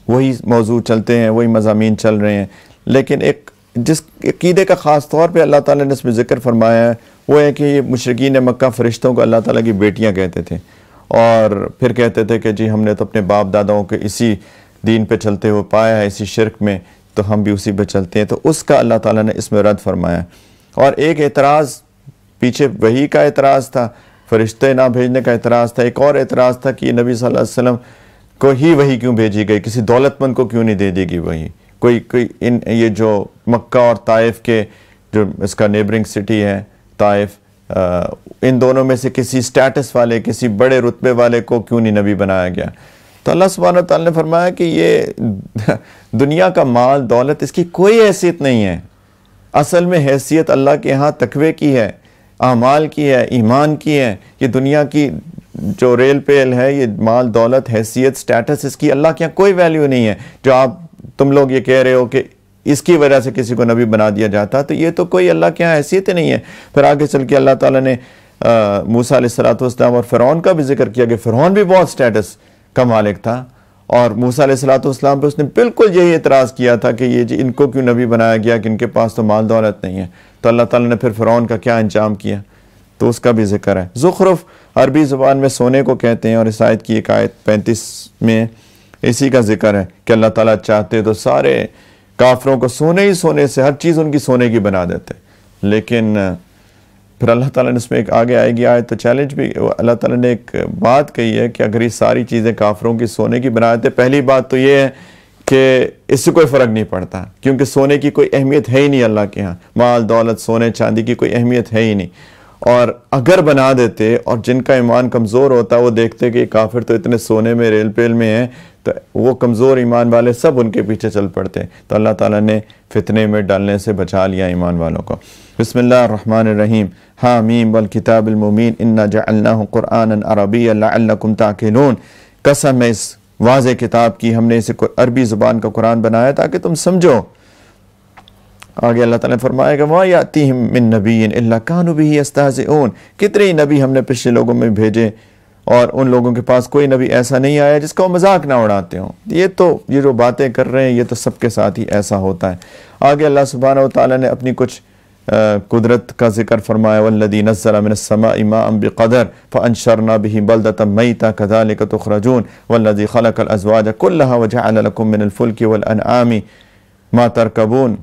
وہی موضوع چلتے ہیں وہی مضامین چل رہے ہیں لیکن ایک جس عقیدے کا خاص طور پہ اللہ تعالیٰ نے اس میں ذکر فرمایا ہے وہ ہے کہ یہ مشرقین مکہ فرشتوں کو اللہ تعالیٰ کی بیٹیاں کہتے تھے اور پھر کہتے تھے کہ جی ہم نے تو اپنے باپ داداؤں کے اسی دین پہ چلتے ہوئے پایا ہے اسی شرک میں تو ہم بھی اسی پہ چلتے ہیں تو اس کا اللہ تعالیٰ نے اس میں رد فرمایا اور ایک اعتراض پیچھے وہی کا اعتراض تھا فرشتے نہ بھیجنے کا اعتراض تھا ایک اور اعتراض تھا کہ نبی صلی اللہ علیہ وسلم کو ہی وہی کیوں بھیجی گئی کسی دولت مند کو کیوں نہیں دے دی گی وہی کوئی کوئی ان یہ جو مکہ اور طائف کے جو اس کا نیبرنگ سٹی ہے طائف ان دونوں میں سے کسی سٹیٹس والے کسی بڑے رتبے والے کو کیوں نہیں نبی بنایا گیا تو اللہ سبحانہ وتعالی نے فرمایا کہ یہ (laughs) دنیا کا مال دولت اس کی کوئی حیثیت نہیں ہے اصل میں حیثیت اللہ کے ہاں تقوی کی ہے اعمال کی ہے ایمان کی ہے یہ دنیا کی جو ریل پیل ہے یہ مال دولت حیثیت سٹیٹس اس کی اللہ کے ہاں کوئی ویلیو نہیں ہے جو آپ تم لوگ یہ کہہ رہے ہو کہ اس کی وجہ سے کسی کو نبی بنا دیا جاتا تو یہ تو کوئی اللہ کے ہاں حیثیت نہیں ہے پھر آگے چل کے اللہ تعالیٰ نے موسیٰ علیہ السلام اور فیرون کا بھی ذکر کیا کہ فیرون بھی بہت سٹیٹس کا مالک تھا اور موسیٰ علیہ السلام پر پہ اس نے بالکل یہی اعتراض کیا تھا کہ یہ جی ان کو کیوں نبی بنایا گیا کہ ان کے پاس تو مال دولت نہیں ہے تو اللہ تعالیٰ نے پھر فرعون کا کیا انجام کیا تو اس کا بھی ذکر ہے زخرف عربی زبان میں سونے کو کہتے ہیں اور اس آیت کی ایک آیت پینتیس میں اسی کا ذکر ہے کہ اللہ تعالیٰ چاہتے تو سارے کافروں کو سونے ہی سونے سے ہر چیز ان کی سونے کی بنا دیتے لیکن پھر اللہ تعالیٰ نے اس میں ایک آگے آئے گی آئے تو چیلنج بھی اللہ تعالیٰ نے ایک بات کہی ہے کہ اگر یہ ساری چیزیں کافروں کی سونے کی بنا دیتے پہلی بات تو یہ ہے کہ اس سے کوئی فرق نہیں پڑتا کیونکہ سونے کی کوئی اہمیت ہے ہی نہیں اللہ کے ہاں مال دولت سونے چاندی کی کوئی اہمیت ہے ہی نہیں اور اگر بنا دیتے اور جن کا ایمان کمزور ہوتا ہے وہ دیکھتے کہ کافر تو اتنے سونے میں ریل پیل میں ہیں تو وہ کمزور ایمان والے سب ان کے پیچھے چل پڑتے تو اللہ تعالیٰ نے فتنے میں ڈالنے سے بچا لیا ایمان والوں کو بسم اللہ الرحمن الرحیم حامیم والکتاب المومین انا جعلناہ قرآنا عربی لعلکم تاکلون قسم ہے اس واضح کتاب کی ہم نے اسے عربی زبان کا قرآن بنایا تاکہ تم سمجھو آگے اللہ تعالیٰ نے فرمائے گا وَا يَعْتِهِم مِّن نَبِيٍ إِلَّا كَانُوا بِهِ اَسْتَحَزِئُونَ کتنے نبی ہم نے پچھلے لوگوں میں بھیجے اور ان لوگوں کے پاس کوئی نبی ایسا نہیں آیا جس کا وہ مذاق نہ اڑاتے ہوں یہ تو یہ جو باتیں کر رہے ہیں یہ تو سب کے ساتھ ہی ایسا ہوتا ہے آگے اللہ سبحانہ و تعالیٰ نے اپنی کچھ قدرت کا ذکر فرمایا والذی نزل من السماء ماء بقدر فانشرنا به بلدة تم میتا تخرجون والذی خلق الازواج کُ وجعل لکم من الفلک والانعام ما ترکبون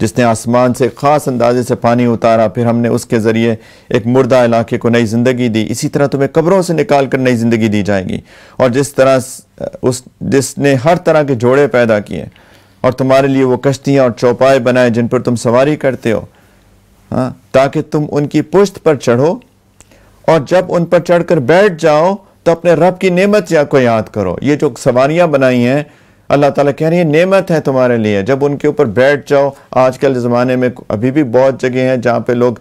جس نے آسمان سے خاص اندازے سے پانی اتارا پھر ہم نے اس کے ذریعے ایک مردہ علاقے کو نئی زندگی دی اسی طرح تمہیں قبروں سے نکال کر نئی زندگی دی جائے گی اور جس طرح جس نے ہر طرح کے جوڑے پیدا کیے اور تمہارے لیے وہ کشتیاں اور چوپائے بنائے جن پر تم سواری کرتے ہو ہاں تاکہ تم ان کی پشت پر چڑھو اور جب ان پر چڑھ کر بیٹھ جاؤ تو اپنے رب کی نعمت یا کو یاد کرو یہ جو سواریاں بنائی ہیں اللہ تعالیٰ کہہ رہی ہے نعمت ہے تمہارے لیے جب ان کے اوپر بیٹھ جاؤ آج کل زمانے میں ابھی بھی بہت جگہ ہیں جہاں پہ لوگ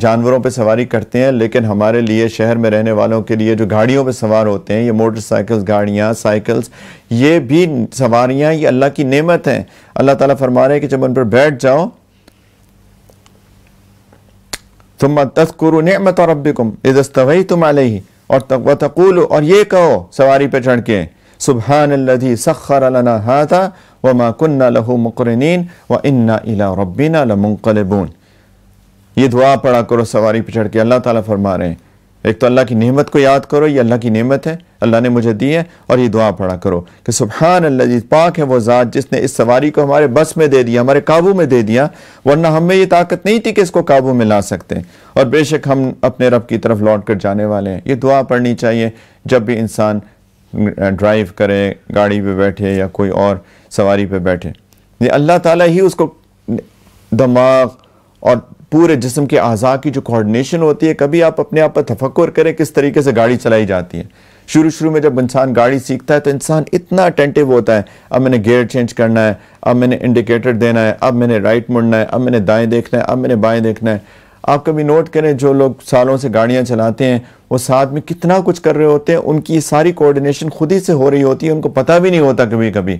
جانوروں پہ سواری کرتے ہیں لیکن ہمارے لیے شہر میں رہنے والوں کے لیے جو گاڑیوں پہ سوار ہوتے ہیں یہ موٹر سائیکلز گاڑیاں سائیکلز یہ بھی سواریاں یہ اللہ کی نعمت ہیں اللہ تعالیٰ فرما رہے ہیں کہ جب ان پر بیٹھ جاؤ ثُمَّ تذکرو نعمت رَبِّكُمْ اِذَا اسْتَوَيْتُمْ عَلَيْهِ اور تقول اور یہ کہو سواری پہ چڑھ کے سبحان الذي سخر لنا هذا وما كنا له لہو وانا و انا لمنقلبون یہ دعا پڑھا کرو سواری پہ چڑھ کے اللہ تعالیٰ فرما رہے ہیں ایک تو اللہ کی نعمت کو یاد کرو یہ اللہ کی نعمت ہے اللہ نے مجھے دی ہے اور یہ دعا پڑھا کرو کہ سبحان اللہ جی پاک ہے وہ ذات جس نے اس سواری کو ہمارے بس میں دے دیا ہمارے قابو میں دے دیا ورنہ ہم میں یہ طاقت نہیں تھی کہ اس کو قابو میں لا سکتے اور بے شک ہم اپنے رب کی طرف لوٹ کر جانے والے ہیں یہ دعا پڑھنی چاہیے جب بھی انسان ڈرائیو کرے گاڑی پہ بیٹھے یا کوئی اور سواری پہ بیٹھے یہ اللہ تعالیٰ ہی اس کو دماغ اور پورے جسم کے اعضاء کی جو کوارڈینیشن ہوتی ہے کبھی آپ اپنے آپ پر تفکر کریں کس طریقے سے گاڑی چلائی جاتی ہے شروع شروع میں جب انسان گاڑی سیکھتا ہے تو انسان اتنا اٹینٹیو ہوتا ہے اب میں نے گیئر چینج کرنا ہے اب میں نے انڈیکیٹر دینا ہے اب میں نے رائٹ مڑنا ہے اب میں نے دائیں دیکھنا ہے اب میں نے بائیں دیکھنا ہے آپ کبھی نوٹ کریں جو لوگ سالوں سے گاڑیاں چلاتے ہیں وہ ساتھ میں کتنا کچھ کر رہے ہوتے ہیں ان کی ساری کوارڈینیشن خود ہی سے ہو رہی ہوتی ہے ان کو پتہ بھی نہیں ہوتا کبھی کبھی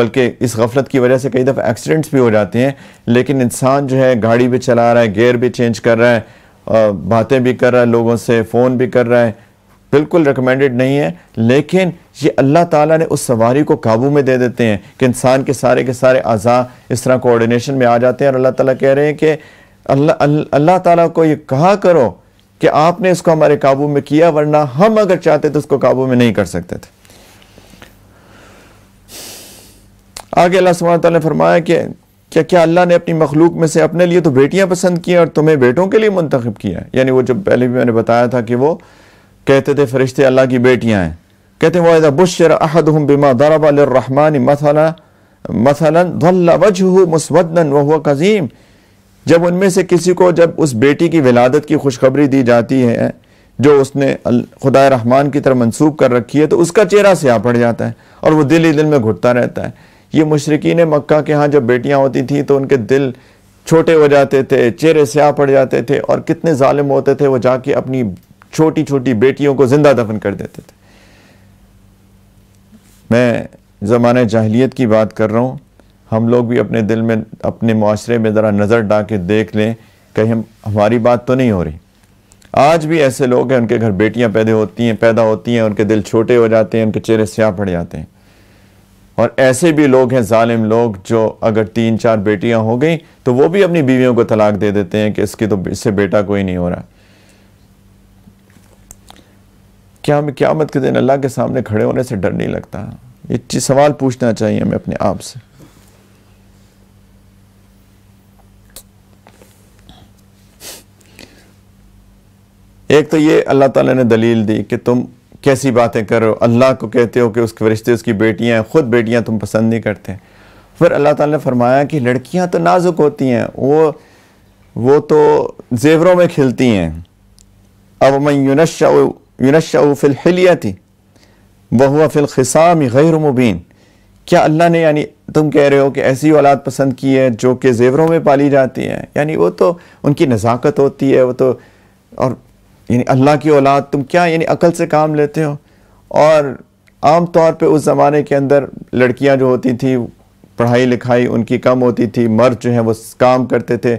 بلکہ اس غفلت کی وجہ سے کئی دفعہ ایکسیڈنٹس بھی ہو جاتے ہیں لیکن انسان جو ہے گاڑی بھی چلا رہا ہے گیئر بھی چینج کر رہا ہے باتیں بھی کر رہا ہے لوگوں سے فون بھی کر رہا ہے بالکل ریکمینڈڈ نہیں ہے لیکن یہ اللہ تعالیٰ نے اس سواری کو قابو میں دے دیتے ہیں کہ انسان کے سارے کے سارے اعضاء اس طرح کوارڈینیشن میں آ جاتے ہیں اور اللہ تعالیٰ کہہ رہے ہیں کہ اللہ, اللہ تعالیٰ کو یہ کہا کرو کہ آپ نے اس کو ہمارے قابو میں کیا ورنہ ہم اگر چاہتے تو اس کو قابو میں نہیں کر سکتے تھے آگے اللہ سبحانہ تعالیٰ نے فرمایا کہ کیا کیا اللہ نے اپنی مخلوق میں سے اپنے لیے تو بیٹیاں پسند کی اور تمہیں بیٹوں کے لیے منتخب کیا یعنی وہ جب پہلے بھی میں نے بتایا تھا کہ وہ کہتے تھے فرشتے اللہ کی بیٹیاں ہیں کہتے ہیں وَإِذَا بُشِّرَ أَحَدُهُمْ بِمَا ضَرَبَ لِلرَّحْمَانِ مَثَلًا مَثَلًا ضَلَّ وَجْهُ مُسْوَدًّا وَهُوَ قَزِيمٌ جب ان میں سے کسی کو جب اس بیٹی کی ولادت کی خوشخبری دی جاتی ہے جو اس نے خدا رحمان کی طرح منصوب کر رکھی ہے تو اس کا چہرہ سیاہ پڑ جاتا ہے اور وہ دل ہی دل میں گھٹتا رہتا ہے یہ مشرقین مکہ کے ہاں جب بیٹیاں ہوتی تھیں تو ان کے دل چھوٹے ہو جاتے تھے چہرے سیاہ پڑ جاتے تھے اور کتنے ظالم ہوتے تھے وہ جا کے اپنی چھوٹی چھوٹی بیٹیوں کو زندہ دفن کر دیتے تھے میں زمانہ جاہلیت کی بات کر رہا ہوں ہم لوگ بھی اپنے دل میں اپنے معاشرے میں ذرا نظر ڈال کے دیکھ لیں کہیں ہم ہماری بات تو نہیں ہو رہی آج بھی ایسے لوگ ہیں ان کے گھر بیٹیاں پیدا ہوتی ہیں پیدا ہوتی ہیں ان کے دل چھوٹے ہو جاتے ہیں ان کے چہرے سیاہ پڑ جاتے ہیں اور ایسے بھی لوگ ہیں ظالم لوگ جو اگر تین چار بیٹیاں ہو گئیں تو وہ بھی اپنی بیویوں کو طلاق دے دیتے ہیں کہ اس کی تو اس سے بیٹا کوئی نہیں ہو رہا کیا ہمیں قیامت کے دن اللہ کے سامنے کھڑے ہونے سے ڈر نہیں لگتا یہ چیز سوال پوچھنا چاہیے ہمیں اپنے آپ سے ایک تو یہ اللہ تعالیٰ نے دلیل دی کہ تم کیسی باتیں کرو اللہ کو کہتے ہو کہ اس کے ورشتے اس کی بیٹیاں ہیں خود بیٹیاں تم پسند نہیں کرتے پھر اللہ تعالیٰ نے فرمایا کہ لڑکیاں تو نازک ہوتی ہیں وہ وہ تو زیوروں میں کھلتی ہیں اب میں یونش یونشہ فل ہلیہ تھی وہ فی الخصام غیر مبین کیا اللہ نے یعنی تم کہہ رہے ہو کہ ایسی اولاد پسند کی ہے جو کہ زیوروں میں پالی جاتی ہیں یعنی وہ تو ان کی نزاکت ہوتی ہے وہ تو اور یعنی اللہ کی اولاد تم کیا یعنی عقل سے کام لیتے ہو اور عام طور پہ اس زمانے کے اندر لڑکیاں جو ہوتی تھیں پڑھائی لکھائی ان کی کم ہوتی تھی مرد جو ہیں وہ کام کرتے تھے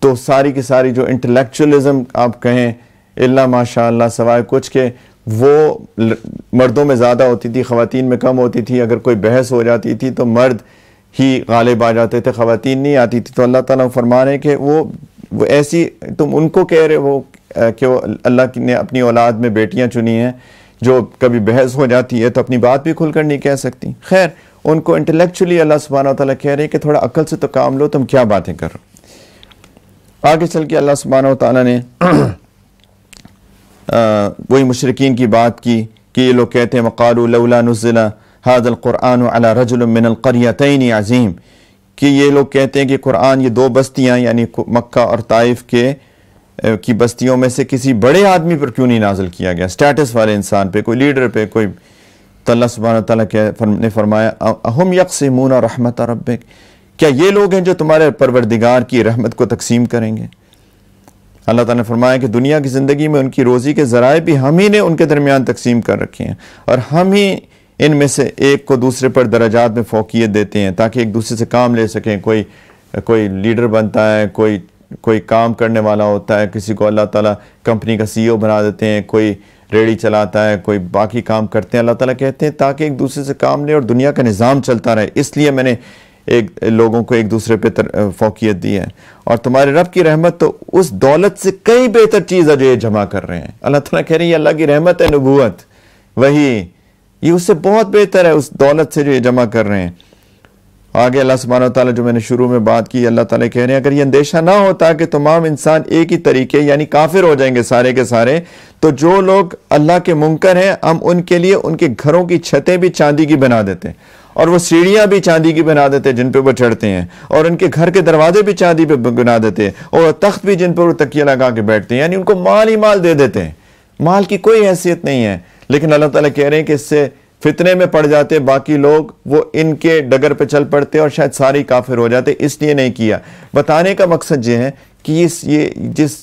تو ساری کی ساری جو انٹلیکچولیزم آپ کہیں اللہ ماشاء اللہ سوائے کچھ کے وہ مردوں میں زیادہ ہوتی تھی خواتین میں کم ہوتی تھی اگر کوئی بحث ہو جاتی تھی تو مرد ہی غالب آ جاتے تھے خواتین نہیں آتی تھی تو اللہ تعالیٰ فرمانے کہ وہ وہ ایسی تم ان کو کہہ رہے وہ کہ اللہ نے اپنی اولاد میں بیٹیاں چنی ہیں جو کبھی بحث ہو جاتی ہے تو اپنی بات بھی کھل کر نہیں کہہ سکتی خیر ان کو انٹلیکچولی اللہ سبحانہ وتعالی کہہ رہے ہیں کہ تھوڑا عقل سے تو کام لو تم کیا باتیں کر رہے آگے چل کے اللہ سبحانہ وتعالی نے وہی مشرقین کی بات کی کہ یہ لوگ کہتے ہیں وَقَالُوا لَوْ لَا نُزِّلَا هَذَا الْقُرْآنُ عَلَى رَجُلٌ مِّنَ الْقَرْيَتَيْنِ عَزِيمٍ کہ یہ لوگ کہتے ہیں کہ قرآن یہ دو بستیاں یعنی مکہ اور طائف کے کی بستیوں میں سے کسی بڑے آدمی پر کیوں نہیں نازل کیا گیا سٹیٹس والے انسان پہ کوئی لیڈر پہ کوئی اللہ سبحانہ تعالیٰ کے فرمایا اہم یکسمون رحمت ربک کیا یہ لوگ ہیں جو تمہارے پروردگار کی رحمت کو تقسیم کریں گے اللہ تعالیٰ نے فرمایا کہ دنیا کی زندگی میں ان کی روزی کے ذرائع بھی ہم ہی نے ان کے درمیان تقسیم کر رکھے ہیں اور ہم ہی ان میں سے ایک کو دوسرے پر درجات میں فوقیت دیتے ہیں تاکہ ایک دوسرے سے کام لے سکیں کوئی کوئی لیڈر بنتا ہے کوئی کوئی کام کرنے والا ہوتا ہے کسی کو اللہ تعالیٰ کمپنی کا سی او بنا دیتے ہیں کوئی ریڈی چلاتا ہے کوئی باقی کام کرتے ہیں اللہ تعالیٰ کہتے ہیں تاکہ ایک دوسرے سے کام لے اور دنیا کا نظام چلتا رہے اس لیے میں نے ایک لوگوں کو ایک دوسرے پہ فوقیت دی ہے اور تمہارے رب کی رحمت تو اس دولت سے کئی بہتر چیز ہے جو یہ جمع کر رہے ہیں اللہ تعالیٰ کہہ رہے ہیں یہ اللہ کی رحمت ہے نبوت وہی یہ اس سے بہت بہتر ہے اس دولت سے جو یہ جمع کر رہے ہیں آگے اللہ سبحانہ وتعالی تعالیٰ جو میں نے شروع میں بات کی اللہ تعالیٰ کہہ رہے ہیں اگر یہ اندیشہ نہ ہوتا کہ تمام انسان ایک ہی طریقے یعنی کافر ہو جائیں گے سارے کے سارے تو جو لوگ اللہ کے منکر ہیں ہم ان کے لیے ان کے گھروں کی چھتیں بھی چاندی کی بنا دیتے ہیں اور وہ سیڑھیاں بھی چاندی کی بنا دیتے ہیں جن پہ وہ چڑھتے ہیں اور ان کے گھر کے دروازے بھی چاندی پہ بنا دیتے ہیں اور تخت بھی جن پہ وہ تکیہ لگا کے بیٹھتے ہیں یعنی ان کو مال ہی مال دے دیتے ہیں مال کی کوئی حیثیت نہیں ہے لیکن اللہ تعالیٰ کہہ رہے ہیں کہ اس سے فتنے میں پڑ جاتے باقی لوگ وہ ان کے ڈگر پہ چل پڑتے اور شاید ساری کافر ہو جاتے اس لیے نہیں کیا بتانے کا مقصد یہ ہے کہ اس یہ جس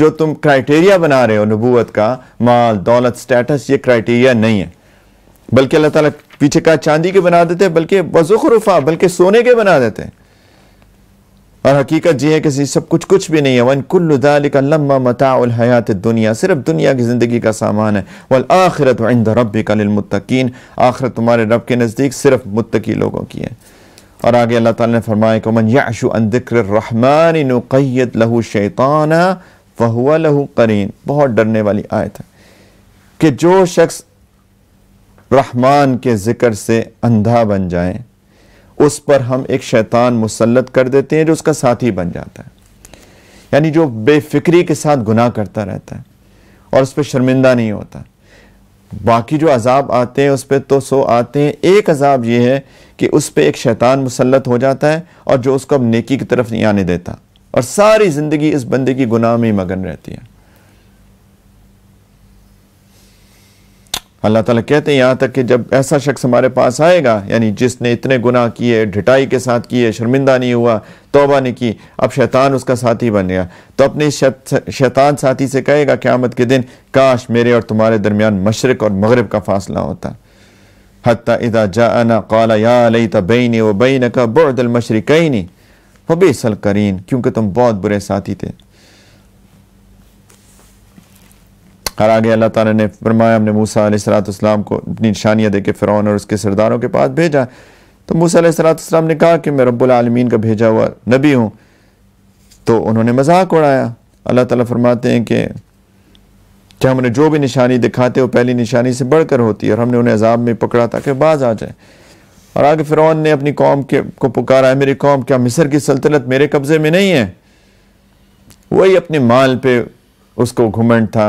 جو تم کرائیٹیریا بنا رہے ہو نبوت کا مال دولت سٹیٹس یہ کرائیٹیریا نہیں ہے بلکہ اللہ تعالیٰ پیچھے کا چاندی کے بنا دیتے بلکہ بزخرفہ بلکہ سونے کے بنا دیتے اور حقیقت یہ ہے کہ سب کچھ کچھ بھی نہیں ہے وَإِن كُلُّ ذَلِكَ لَمَّا مَتَاعُ الْحَيَاةِ الدُّنْيَا صرف دنیا کی زندگی کا سامان ہے وَالْآخِرَةُ عِنْدَ رَبِّكَ لِلْمُتَّقِينَ آخرت تمہارے رب کے نزدیک صرف متقی لوگوں کی ہے اور آگے اللہ تعالی نے فرمائے کہ وَمَنْ يَعْشُ عَنْ ذِكْرِ الرَّحْمَانِ نُقَيِّدْ لَهُ شَيْطَانَ فَهُوَ لَهُ قَرِينَ بہت ڈرنے والی آیت ہے کہ جو شخص رحمان کے ذکر سے اندھا بن جائیں اس پر ہم ایک شیطان مسلط کر دیتے ہیں جو اس کا ساتھی بن جاتا ہے یعنی جو بے فکری کے ساتھ گناہ کرتا رہتا ہے اور اس پہ شرمندہ نہیں ہوتا باقی جو عذاب آتے ہیں اس پہ تو سو آتے ہیں ایک عذاب یہ ہے کہ اس پہ ایک شیطان مسلط ہو جاتا ہے اور جو اس کو اب نیکی کی طرف نہیں آنے دیتا اور ساری زندگی اس بندے کی گناہ میں مگن رہتی ہے اللہ تعالیٰ کہتے ہیں یہاں تک کہ جب ایسا شخص ہمارے پاس آئے گا یعنی جس نے اتنے گناہ کیے ڈھٹائی کے ساتھ کیے شرمندہ نہیں ہوا توبہ نہیں کی اب شیطان اس کا ساتھی بن گیا تو اپنے شیطان ساتھی سے کہے گا قیامت کے دن کاش میرے اور تمہارے درمیان مشرق اور مغرب کا فاصلہ ہوتا حتی اذا جاءنا قال یا لیت بینی و بینک بعد المشرقینی دل القرین کرین کیونکہ تم بہت برے ساتھی تھے اور آگے اللہ تعالیٰ نے فرمایا ہم نے موسیٰ علیہ السلام اسلام کو اپنی نشانیاں دے کے فرعون اور اس کے سرداروں کے پاس بھیجا تو موسیٰ علیہ السلام اسلام نے کہا کہ میں رب العالمین کا بھیجا ہوا نبی ہوں تو انہوں نے مذاق اڑایا اللہ تعالیٰ فرماتے ہیں کہ کہ ہم نے جو بھی نشانی دکھاتے ہو پہلی نشانی سے بڑھ کر ہوتی ہے اور ہم نے انہیں عذاب میں پکڑا تھا کہ آ جائیں اور آگے فیرون نے اپنی قوم کے کو پکارا ہے میری قوم کیا مصر کی سلطنت میرے قبضے میں نہیں ہے وہی اپنے مال پہ اس کو گھومنٹ تھا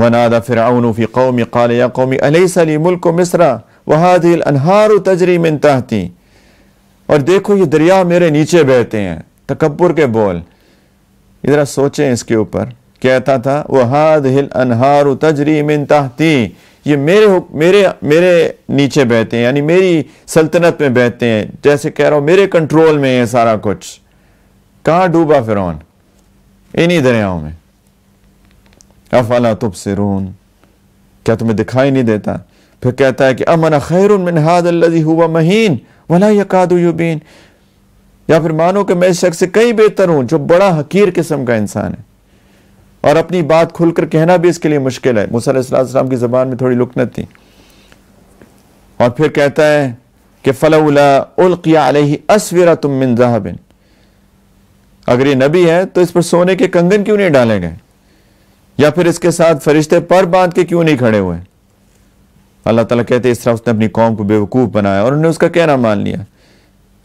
ونادى فرعون في قوم قال يا قوم أليس لي ملك مصر وهذه ہل تجری من تحتی اور دیکھو یہ دریا میرے نیچے بہتے ہیں تکبر کے بول ذرا سوچیں اس کے اوپر کہتا تھا وہ ہاد ہل انہارو تجری یہ میرے میرے میرے نیچے بہتے ہیں یعنی میری سلطنت میں بہتے ہیں جیسے کہہ رہا ہوں میرے کنٹرول میں ہے سارا کچھ کہاں ڈوبا فرعون انہی دریاؤں میں افلا تب سرون کیا تمہیں دکھائی نہیں دیتا پھر کہتا ہے کہ امن خیر مہین ولا یا پھر مانو کہ میں اس شخص سے کئی بہتر ہوں جو بڑا حقیر قسم کا انسان ہے اور اپنی بات کھل کر کہنا بھی اس کے لیے مشکل ہے علیہ السلام کی زبان میں تھوڑی لکنت تھی اور پھر کہتا ہے کہ علیہ فلاں اگر یہ نبی ہے تو اس پر سونے کے کنگن کیوں نہیں ڈالے گئے یا پھر اس کے ساتھ فرشتے پر باندھ کے کیوں نہیں کھڑے ہوئے اللہ تعالیٰ کہتے ہیں اس طرح اس نے اپنی قوم کو بے وقوف بنایا اور انہوں نے اس کا کہنا مان لیا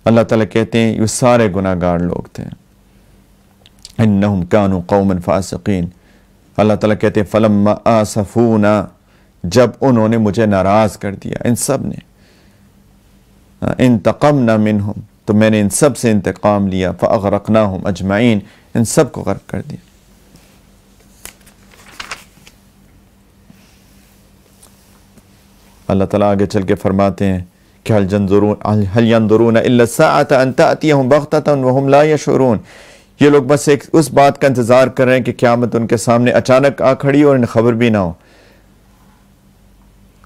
اللہ تعالیٰ کہتے ہیں یہ سارے گناہ گار لوگ تھے انہم کانو قوم فاسقین اللہ تعالیٰ کہتے ہیں فلم جب انہوں نے مجھے ناراض کر دیا ان سب نے انتقمنا منہم تو میں نے ان سب سے انتقام لیا فاغرقناہم اجمعین ان سب کو غرق کر دیا اللہ تعالیٰ آگے چل کے فرماتے ہیں کہ حل الا ان لا شورون یہ لوگ بس ایک اس بات کا انتظار کر رہے ہیں کہ قیامت ان کے سامنے اچانک آ کھڑی اور ان خبر بھی نہ ہو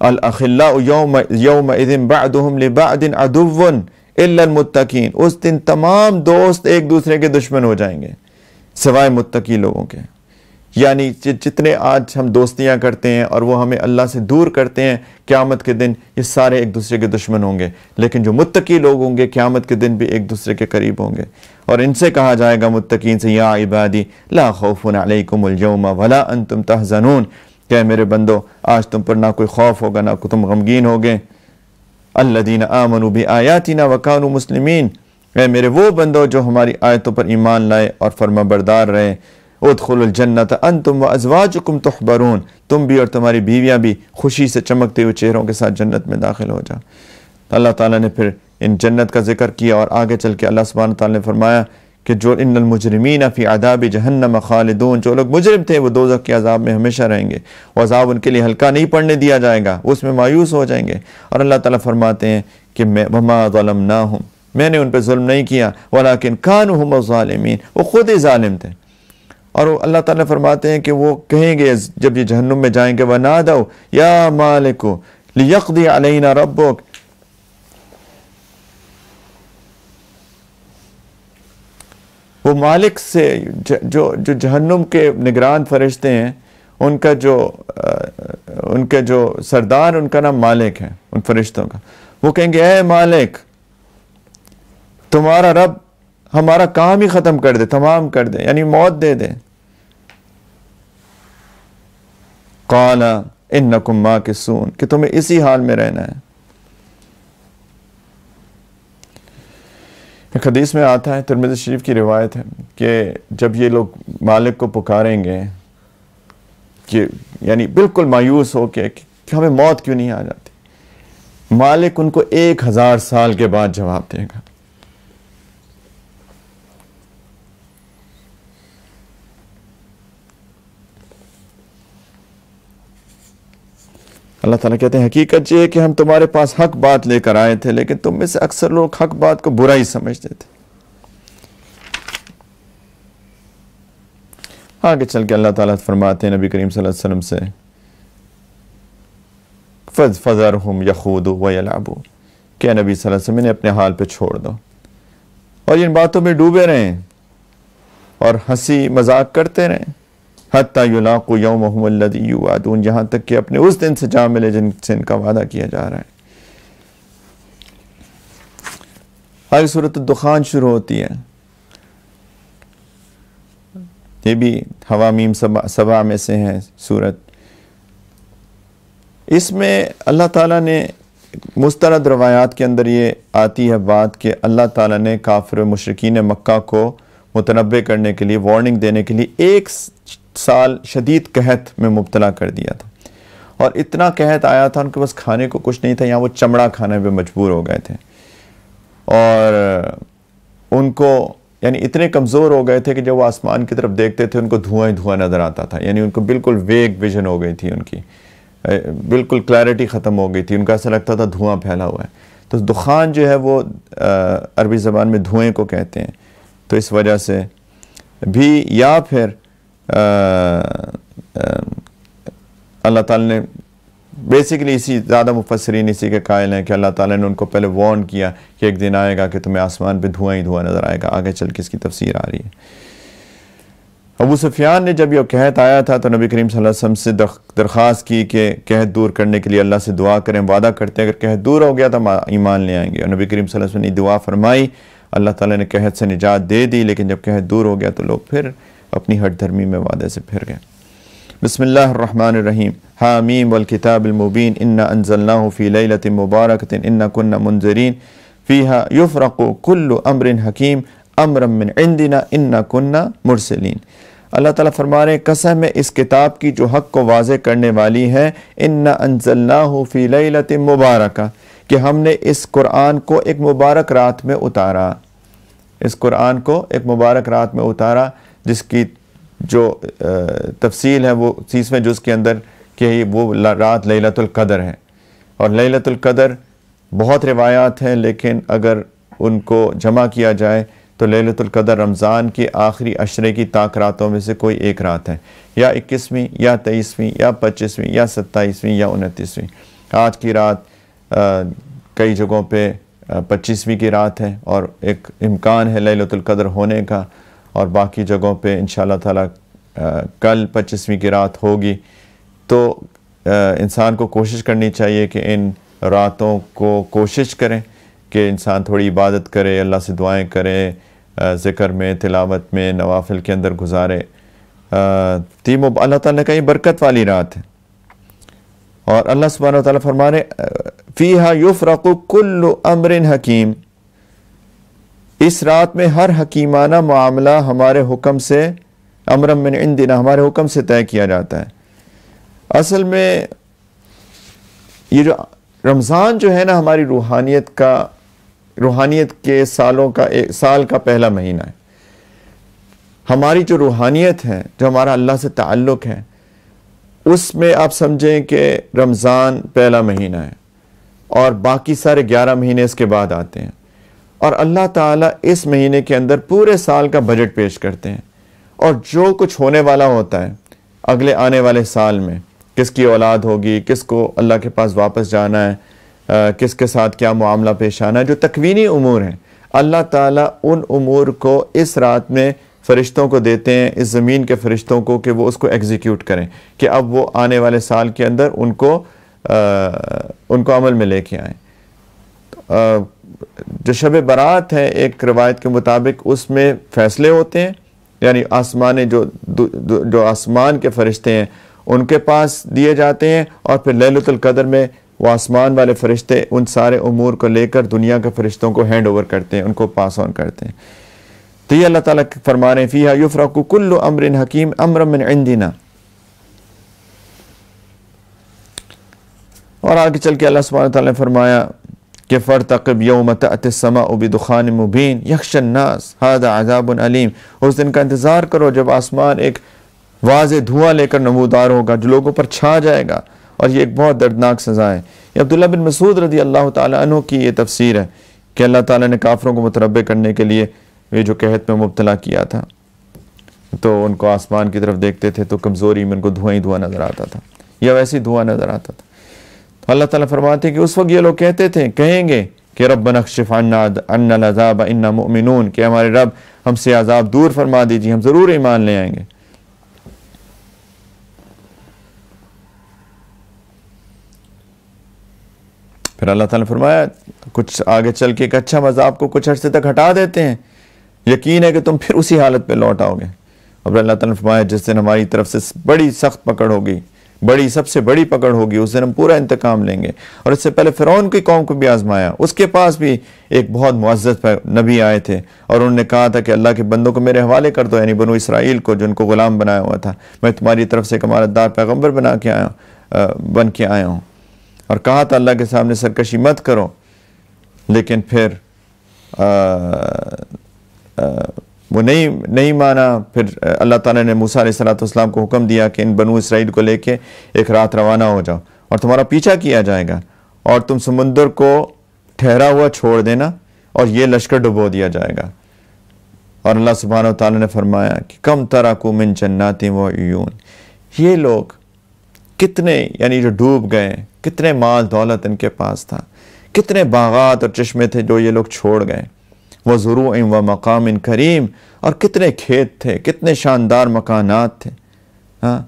الاخلاء یوم اذن لبعد عدو الا المتقین اس دن تمام دوست ایک دوسرے کے دشمن ہو جائیں گے سوائے متقی لوگوں کے یعنی جتنے آج ہم دوستیاں کرتے ہیں اور وہ ہمیں اللہ سے دور کرتے ہیں قیامت کے دن یہ سارے ایک دوسرے کے دشمن ہوں گے لیکن جو متقی لوگ ہوں گے قیامت کے دن بھی ایک دوسرے کے قریب ہوں گے اور ان سے کہا جائے گا متقین سے یا عبادی لا خوف علیکم الجوم ولا انتم تحزنون کہ میرے بندو آج تم پر نہ کوئی خوف ہوگا نہ تم غمگین ہوگے اللہ دین آمنو بھی وکانوا مسلمین اے میرے وہ بندو جو ہماری آیتوں پر ایمان لائے اور فرما بردار رہے ادخل الجنت انتم و ازواجکم تحبرون تم بھی اور تمہاری بیویاں بھی خوشی سے چمکتے ہوئے چہروں کے ساتھ جنت میں داخل ہو جاؤ اللہ تعالیٰ نے پھر ان جنت کا ذکر کیا اور آگے چل کے اللہ سبحانہ وتعالی تعالیٰ نے فرمایا کہ جو ان المجرمین فی عذاب جہنم خالدون جو لوگ مجرم تھے وہ دوزخ کے عذاب میں ہمیشہ رہیں گے وہ عذاب ان کے لیے ہلکا نہیں پڑھنے دیا جائے گا اس میں مایوس ہو جائیں گے اور اللہ تعالیٰ فرماتے ہیں کہ میں محمد میں نے ان پہ ظلم نہیں کیا ولیکن کہ کان وہ خود ہی ظالم تھے اور اللہ تعالیٰ فرماتے ہیں کہ وہ کہیں گے جب یہ جہنم میں جائیں گے وہ نہ دو یا مالک علینا ربک وہ مالک سے جو جو جہنم کے نگران فرشتے ہیں ان کا جو ان کے جو سردار ان کا نام مالک ہے ان فرشتوں کا وہ کہیں گے اے مالک تمہارا رب ہمارا کام ہی ختم کر دے تمام کر دے یعنی موت دے دے کونا انکم ماکسون کہ تمہیں اسی حال میں رہنا ہے ایک حدیث میں آتا ہے ترمیز شریف کی روایت ہے کہ جب یہ لوگ مالک کو پکاریں گے کہ یعنی بالکل مایوس ہو کے کہ ہمیں موت کیوں نہیں آ جاتی مالک ان کو ایک ہزار سال کے بعد جواب دے گا اللہ تعالیٰ کہتے ہیں حقیقت یہ ہے کہ ہم تمہارے پاس حق بات لے کر آئے تھے لیکن تم میں سے اکثر لوگ حق بات کو برائی سمجھتے تھے آگے چل کے اللہ تعالیٰ فرماتے ہیں نبی کریم صلی اللہ علیہ وسلم سے فض فضرہم ہم یخود و نبی صلی اللہ علیہ وسلم انہیں نے اپنے حال پہ چھوڑ دو اور ان باتوں میں ڈوبے رہیں اور ہنسی مذاق کرتے رہیں حتی یلاقو یومہم اللذی یوعدون جہاں تک کہ اپنے اس دن سے جا ملے جن سے ان کا وعدہ کیا جا رہا ہے آج صورت الدخان شروع ہوتی ہے یہ بھی حوامیم سبا میں سے ہے صورت اس میں اللہ تعالیٰ نے مسترد روایات کے اندر یہ آتی ہے بات کہ اللہ تعالیٰ نے کافر و مشرقین مکہ کو متنبع کرنے کے لیے وارننگ دینے کے لیے ایک سال شدید قحط میں مبتلا کر دیا تھا اور اتنا قحط آیا تھا ان کے پاس کھانے کو کچھ نہیں تھا یہاں وہ چمڑا کھانے پہ مجبور ہو گئے تھے اور ان کو یعنی اتنے کمزور ہو گئے تھے کہ جب وہ آسمان کی طرف دیکھتے تھے ان کو دھواں دھوائیں دھواں نظر آتا تھا یعنی ان کو بالکل ویگ ویژن ہو گئی تھی ان کی بالکل کلیئرٹی ختم ہو گئی تھی ان کا ایسا لگتا تھا دھواں پھیلا ہوا ہے تو دخان جو ہے وہ عربی زبان میں دھوئیں کو کہتے ہیں تو اس وجہ سے بھی یا پھر اللہ تعالیٰ نے بیسکلی اسی زیادہ مفسرین اسی کے قائل ہیں کہ اللہ تعالیٰ نے ان کو پہلے وارن کیا کہ ایک دن آئے گا کہ تمہیں آسمان پہ دھواں ہی دھواں نظر آئے گا آگے چل کے اس کی تفسیر آ رہی ہے ابو سفیان نے جب یہ کہت آیا تھا تو نبی کریم صلی اللہ علیہ وسلم سے درخواست کی کہ کہت دور کرنے کے لیے اللہ سے دعا کریں وعدہ کرتے ہیں اگر قحط دور ہو گیا تو ہم ایمان لے آئیں گے نبی کریم صلی اللہ علیہ وسلم نے دعا فرمائی اللہ تعالیٰ نے قحط سے نجات دے دی لیکن جب قحط دور ہو گیا تو لوگ پھر اپنی ہٹ دھرمی میں وعدے سے پھر گئے بسم اللہ الرحمن الرحیم والکتاب المبین انہا المبین انا لیلت مبارکت انہا انہ منظرین فی کل امر حکیم امر حکیم اللہ تعالیٰ فرما رہے ہیں قسم میں اس کتاب کی جو حق کو واضح کرنے والی ہے انا فی لیلت مبارک کہ ہم نے اس قرآن کو ایک مبارک رات میں اتارا اس قرآن کو ایک مبارک رات میں اتارا جس کی جو تفصیل ہے وہ تیسویں میں جس کے اندر کہ وہ رات لیلت القدر ہے اور لیلت القدر بہت روایات ہیں لیکن اگر ان کو جمع کیا جائے تو لیلت القدر رمضان کی آخری عشرے کی راتوں میں سے کوئی ایک رات ہے یا اکیسویں یا تیئیسویں یا پچیسویں یا ستائیسویں یا انتیسویں آج کی رات کئی جگہوں پہ پچیسویں کی رات ہے اور ایک امکان ہے لیلت القدر ہونے کا اور باقی جگہوں پہ انشاءاللہ تعالی تعالیٰ کل پچیسویں کی رات ہوگی تو انسان کو کوشش کرنی چاہیے کہ ان راتوں کو کوشش کریں کہ انسان تھوڑی عبادت کرے اللہ سے دعائیں کرے ذکر میں تلاوت میں نوافل کے اندر گزارے تیم اللہ تعالیٰ کہیں برکت والی رات ہے اور اللہ سبحانہ وتعالی تعالیٰ فرمانے فیہا یفرق کل امر حکیم اس رات میں ہر حکیمانہ معاملہ ہمارے حکم سے امرم من عندنا ہمارے حکم سے طے کیا جاتا ہے اصل میں یہ جو رمضان جو ہے نا ہماری روحانیت کا روحانیت کے سالوں کا ایک سال کا پہلا مہینہ ہے ہماری جو روحانیت ہے جو ہمارا اللہ سے تعلق ہے اس میں آپ سمجھیں کہ رمضان پہلا مہینہ ہے اور باقی سارے گیارہ مہینے اس کے بعد آتے ہیں اور اللہ تعالیٰ اس مہینے کے اندر پورے سال کا بجٹ پیش کرتے ہیں اور جو کچھ ہونے والا ہوتا ہے اگلے آنے والے سال میں کس کی اولاد ہوگی کس کو اللہ کے پاس واپس جانا ہے کس کے ساتھ کیا معاملہ پیش آنا ہے جو تقوینی امور ہیں اللہ تعالیٰ ان امور کو اس رات میں فرشتوں کو دیتے ہیں اس زمین کے فرشتوں کو کہ وہ اس کو ایگزیکیوٹ کریں کہ اب وہ آنے والے سال کے اندر ان کو ان کو عمل میں لے کے آئیں جو شب برات ہے ایک روایت کے مطابق اس میں فیصلے ہوتے ہیں یعنی آسمان جو آسمان کے فرشتے ہیں ان کے پاس دیے جاتے ہیں اور پھر لیلت القدر میں وہ آسمان والے فرشتے ان سارے امور کو لے کر دنیا کے فرشتوں کو ہینڈ اوور کرتے ہیں ان کو پاس آن کرتے ہیں تو یہ اللہ تعالیٰ فرما رہے فی ہائی فروق و کلو امر حکیم عندنا اور آگے چل کے اللہ سبحانہ تعالیٰ نے فرمایا کہ فرتقب یوم تأت السماء بدخان دخان مبین الناس هذا عذاب العلیم اس دن کا انتظار کرو جب آسمان ایک واضح دھواں لے کر نمودار ہوگا جو لوگوں پر چھا جائے گا اور یہ ایک بہت دردناک سزا ہے یہ عبداللہ بن مسعود رضی اللہ تعالیٰ عنہ کی یہ تفسیر ہے کہ اللہ تعالیٰ نے کافروں کو متربع کرنے کے لیے یہ جو قحط میں مبتلا کیا تھا تو ان کو آسمان کی طرف دیکھتے تھے تو کمزوری میں ان کو دھواں ہی دھواں نظر آتا تھا یا ویسے ہی دھواں نظر آتا تھا اللہ تعالیٰ فرماتے ہیں کہ اس وقت یہ لوگ کہتے تھے کہیں گے کہ رب مؤمنون کہ ہمارے رب ہم سے عذاب دور فرما دیجیے ہم ضرور ایمان لے آئیں گے پھر اللہ تعالیٰ نے فرمایا کچھ آگے چل کے ایک اچھا مذہب کو کچھ عرصے تک ہٹا دیتے ہیں یقین ہے کہ تم پھر اسی حالت پہ لوٹ آؤ گے اور اللہ تعالیٰ نے فرمایا جس دن ہماری طرف سے بڑی سخت پکڑ ہوگی بڑی سب سے بڑی پکڑ ہوگی اس دن ہم پورا انتقام لیں گے اور اس سے پہلے فرعون کی قوم کو بھی آزمایا اس کے پاس بھی ایک بہت معزز نبی آئے تھے اور انہوں نے کہا تھا کہ اللہ کے بندوں کو میرے حوالے کر دو یعنی بنو اسرائیل کو جن کو غلام بنایا ہوا تھا میں تمہاری طرف سے ایک دار پیغمبر بنا کے آیا بن کے آیا ہوں اور کہا تھا اللہ کے سامنے سرکشی مت کرو لیکن پھر وہ نہیں نہیں مانا پھر اللہ تعالیٰ نے موسیٰ علیہ السلام کو حکم دیا کہ ان بنو اسرائیل کو لے کے ایک رات روانہ ہو جاؤ اور تمہارا پیچھا کیا جائے گا اور تم سمندر کو ٹھہرا ہوا چھوڑ دینا اور یہ لشکر ڈبو دیا جائے گا اور اللہ سبحانہ و تعالیٰ نے فرمایا کہ کم ترکو من جنات و عیون یہ لوگ کتنے یعنی جو ڈوب گئے کتنے مال دولت ان کے پاس تھا کتنے باغات اور چشمے تھے جو یہ لوگ چھوڑ گئے ضرو و مقام کریم اور کتنے کھیت تھے کتنے شاندار مکانات تھے ہاں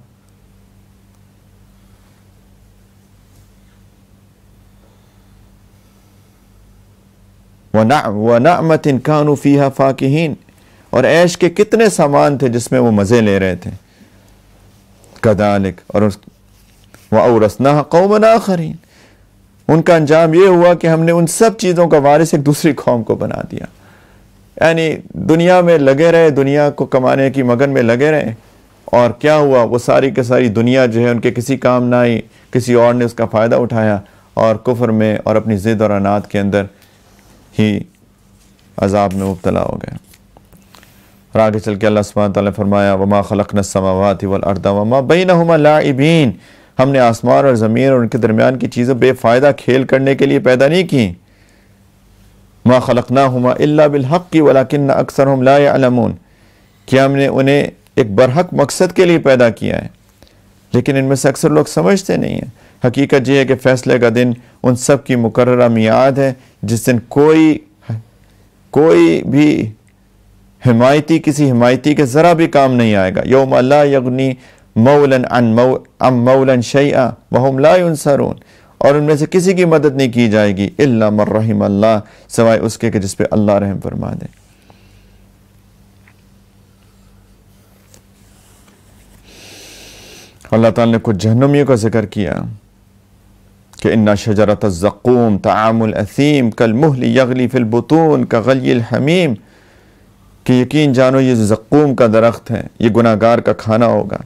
كَانُوا فِيهَا فَاكِهِينَ اور عیش کے کتنے سامان تھے جس میں وہ مزے لے رہے تھے کدالک اور قَوْمًا آخَرِينَ ان کا انجام یہ ہوا کہ ہم نے ان سب چیزوں کا وارث ایک دوسری قوم کو بنا دیا یعنی دنیا میں لگے رہے دنیا کو کمانے کی مگن میں لگے رہے اور کیا ہوا وہ ساری کے ساری دنیا جو ہے ان کے کسی کام نہ آئی کسی اور نے اس کا فائدہ اٹھایا اور کفر میں اور اپنی ضد اور انات کے اندر ہی عذاب میں مبتلا ہو اور آگے چل کے اللہ سبحانہ تعالیٰ نے فرمایا وما خلق السَّمَوَاتِ وَالْأَرْضَ وَمَا بَيْنَهُمَا بین ہم نے آسمان اور زمین اور ان کے درمیان کی چیزیں بے فائدہ کھیل کرنے کے لیے پیدا نہیں کیں ما خلقناہما الا بالحق کی ولاکن اکثر ہم لا المون کیا ہم نے انہیں ایک برحق مقصد کے لیے پیدا کیا ہے لیکن ان میں سے اکثر لوگ سمجھتے نہیں ہیں حقیقت یہ ہے کہ فیصلے کا دن ان سب کی مقررہ میاد ہے جس دن کوئی کوئی بھی حمایتی کسی حمایتی کے ذرا بھی کام نہیں آئے گا یوم اللہ یغنی عن مولن مولن ینسرون اور ان میں سے کسی کی مدد نہیں کی جائے گی اللہ مرحم اللہ سوائے اس کے جس پہ اللہ رحم فرما دے اللہ تعالیٰ نے کچھ جہنمیوں کا ذکر کیا کہ ان شجرت الزقوم تعام الاثیم کل محل یغلی البطون کا غلی الحمیم کہ یقین جانو یہ زقوم کا درخت ہے یہ گناہگار کا کھانا ہوگا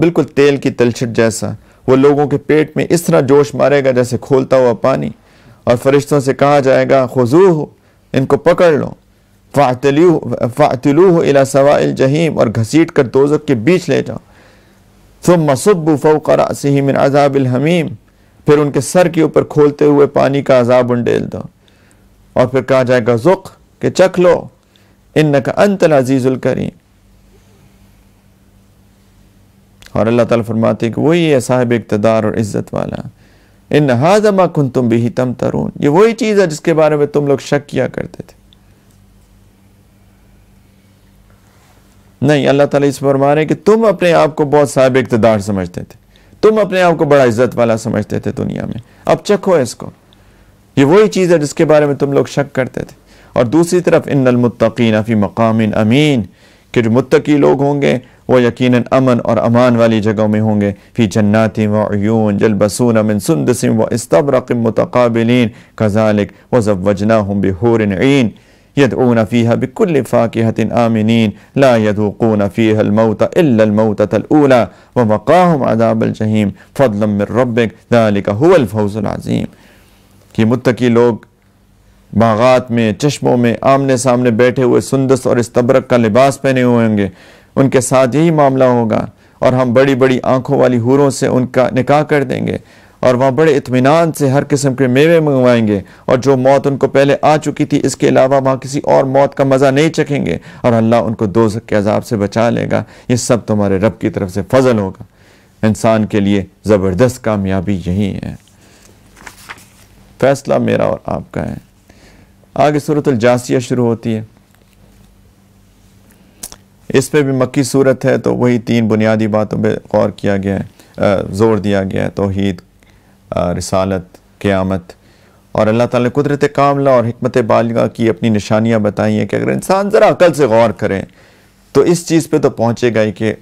بالکل تیل کی تلچٹ جیسا وہ لوگوں کے پیٹ میں اس طرح جوش مارے گا جیسے کھولتا ہوا پانی اور فرشتوں سے کہا جائے گا ہو ان کو پکڑ لو فاتل فاتلوح الصواء الجحیم اور گھسیٹ کر دوزک کے بیچ لے جاؤ ثم مصب فوق فوقرا من عذاب الحمیم پھر ان کے سر کے اوپر کھولتے ہوئے پانی کا عذاب انڈیل دو اور پھر کہا جائے گا زق کہ چکھ لو انکا انت العزیز الکریم اور اللہ تعالیٰ فرماتے ہیں کہ وہی ہے صاحب اقتدار اور عزت والا ان ہاذ ما کن تم بھی تم ترون یہ وہی چیز ہے جس کے بارے میں تم لوگ شک کیا کرتے تھے نہیں اللہ تعالیٰ اس پر مارے کہ تم اپنے آپ کو بہت صاحب اقتدار سمجھتے تھے تم اپنے آپ کو بڑا عزت والا سمجھتے تھے دنیا میں اب چکھو اس کو یہ وہی چیز ہے جس کے بارے میں تم لوگ شک کرتے تھے اور دوسری طرف ان المتقین فی مقام امین کہ جو متقی لوگ ہوں گے وہ یقیناً امن اور امان والی جگہوں میں ہوں گے فی جنات و عیون جلبسون من سندس و استبرق متقابلین کذالک وزوجناهم بحور عین يدعون فيها بكل فاكهة آمنين لا يذوقون فيها الموت إلا الموتة الأولى ومقاهم عذاب الجحيم فضلا من ربك ذلك هو الفوز العظيم كي متقی لوگ باغات میں چشموں میں آمنے سامنے بیٹھے ہوئے سندس اور استبرق کا لباس پہنے ہوئے ہوں گے ان کے ساتھ یہی معاملہ ہوگا اور ہم بڑی بڑی آنکھوں والی ہوروں سے ان کا نکاح کر دیں گے اور وہاں بڑے اطمینان سے ہر قسم کے میوے منگوائیں گے اور جو موت ان کو پہلے آ چکی تھی اس کے علاوہ وہاں کسی اور موت کا مزہ نہیں چکھیں گے اور اللہ ان کو دوزک کے عذاب سے بچا لے گا یہ سب تمہارے رب کی طرف سے فضل ہوگا انسان کے لیے زبردست کامیابی یہی ہے فیصلہ میرا اور آپ کا ہے آگے صورت الجاسیہ شروع ہوتی ہے اس پہ بھی مکی صورت ہے تو وہی تین بنیادی باتوں پہ غور کیا گیا ہے زور دیا گیا ہے توحید رسالت قیامت اور اللہ تعالیٰ نے قدرت کاملہ اور حکمت بالگاہ کی اپنی نشانیاں بتائی ہیں کہ اگر انسان ذرا عقل سے غور کرے تو اس چیز پہ تو پہنچے گا ہی کہ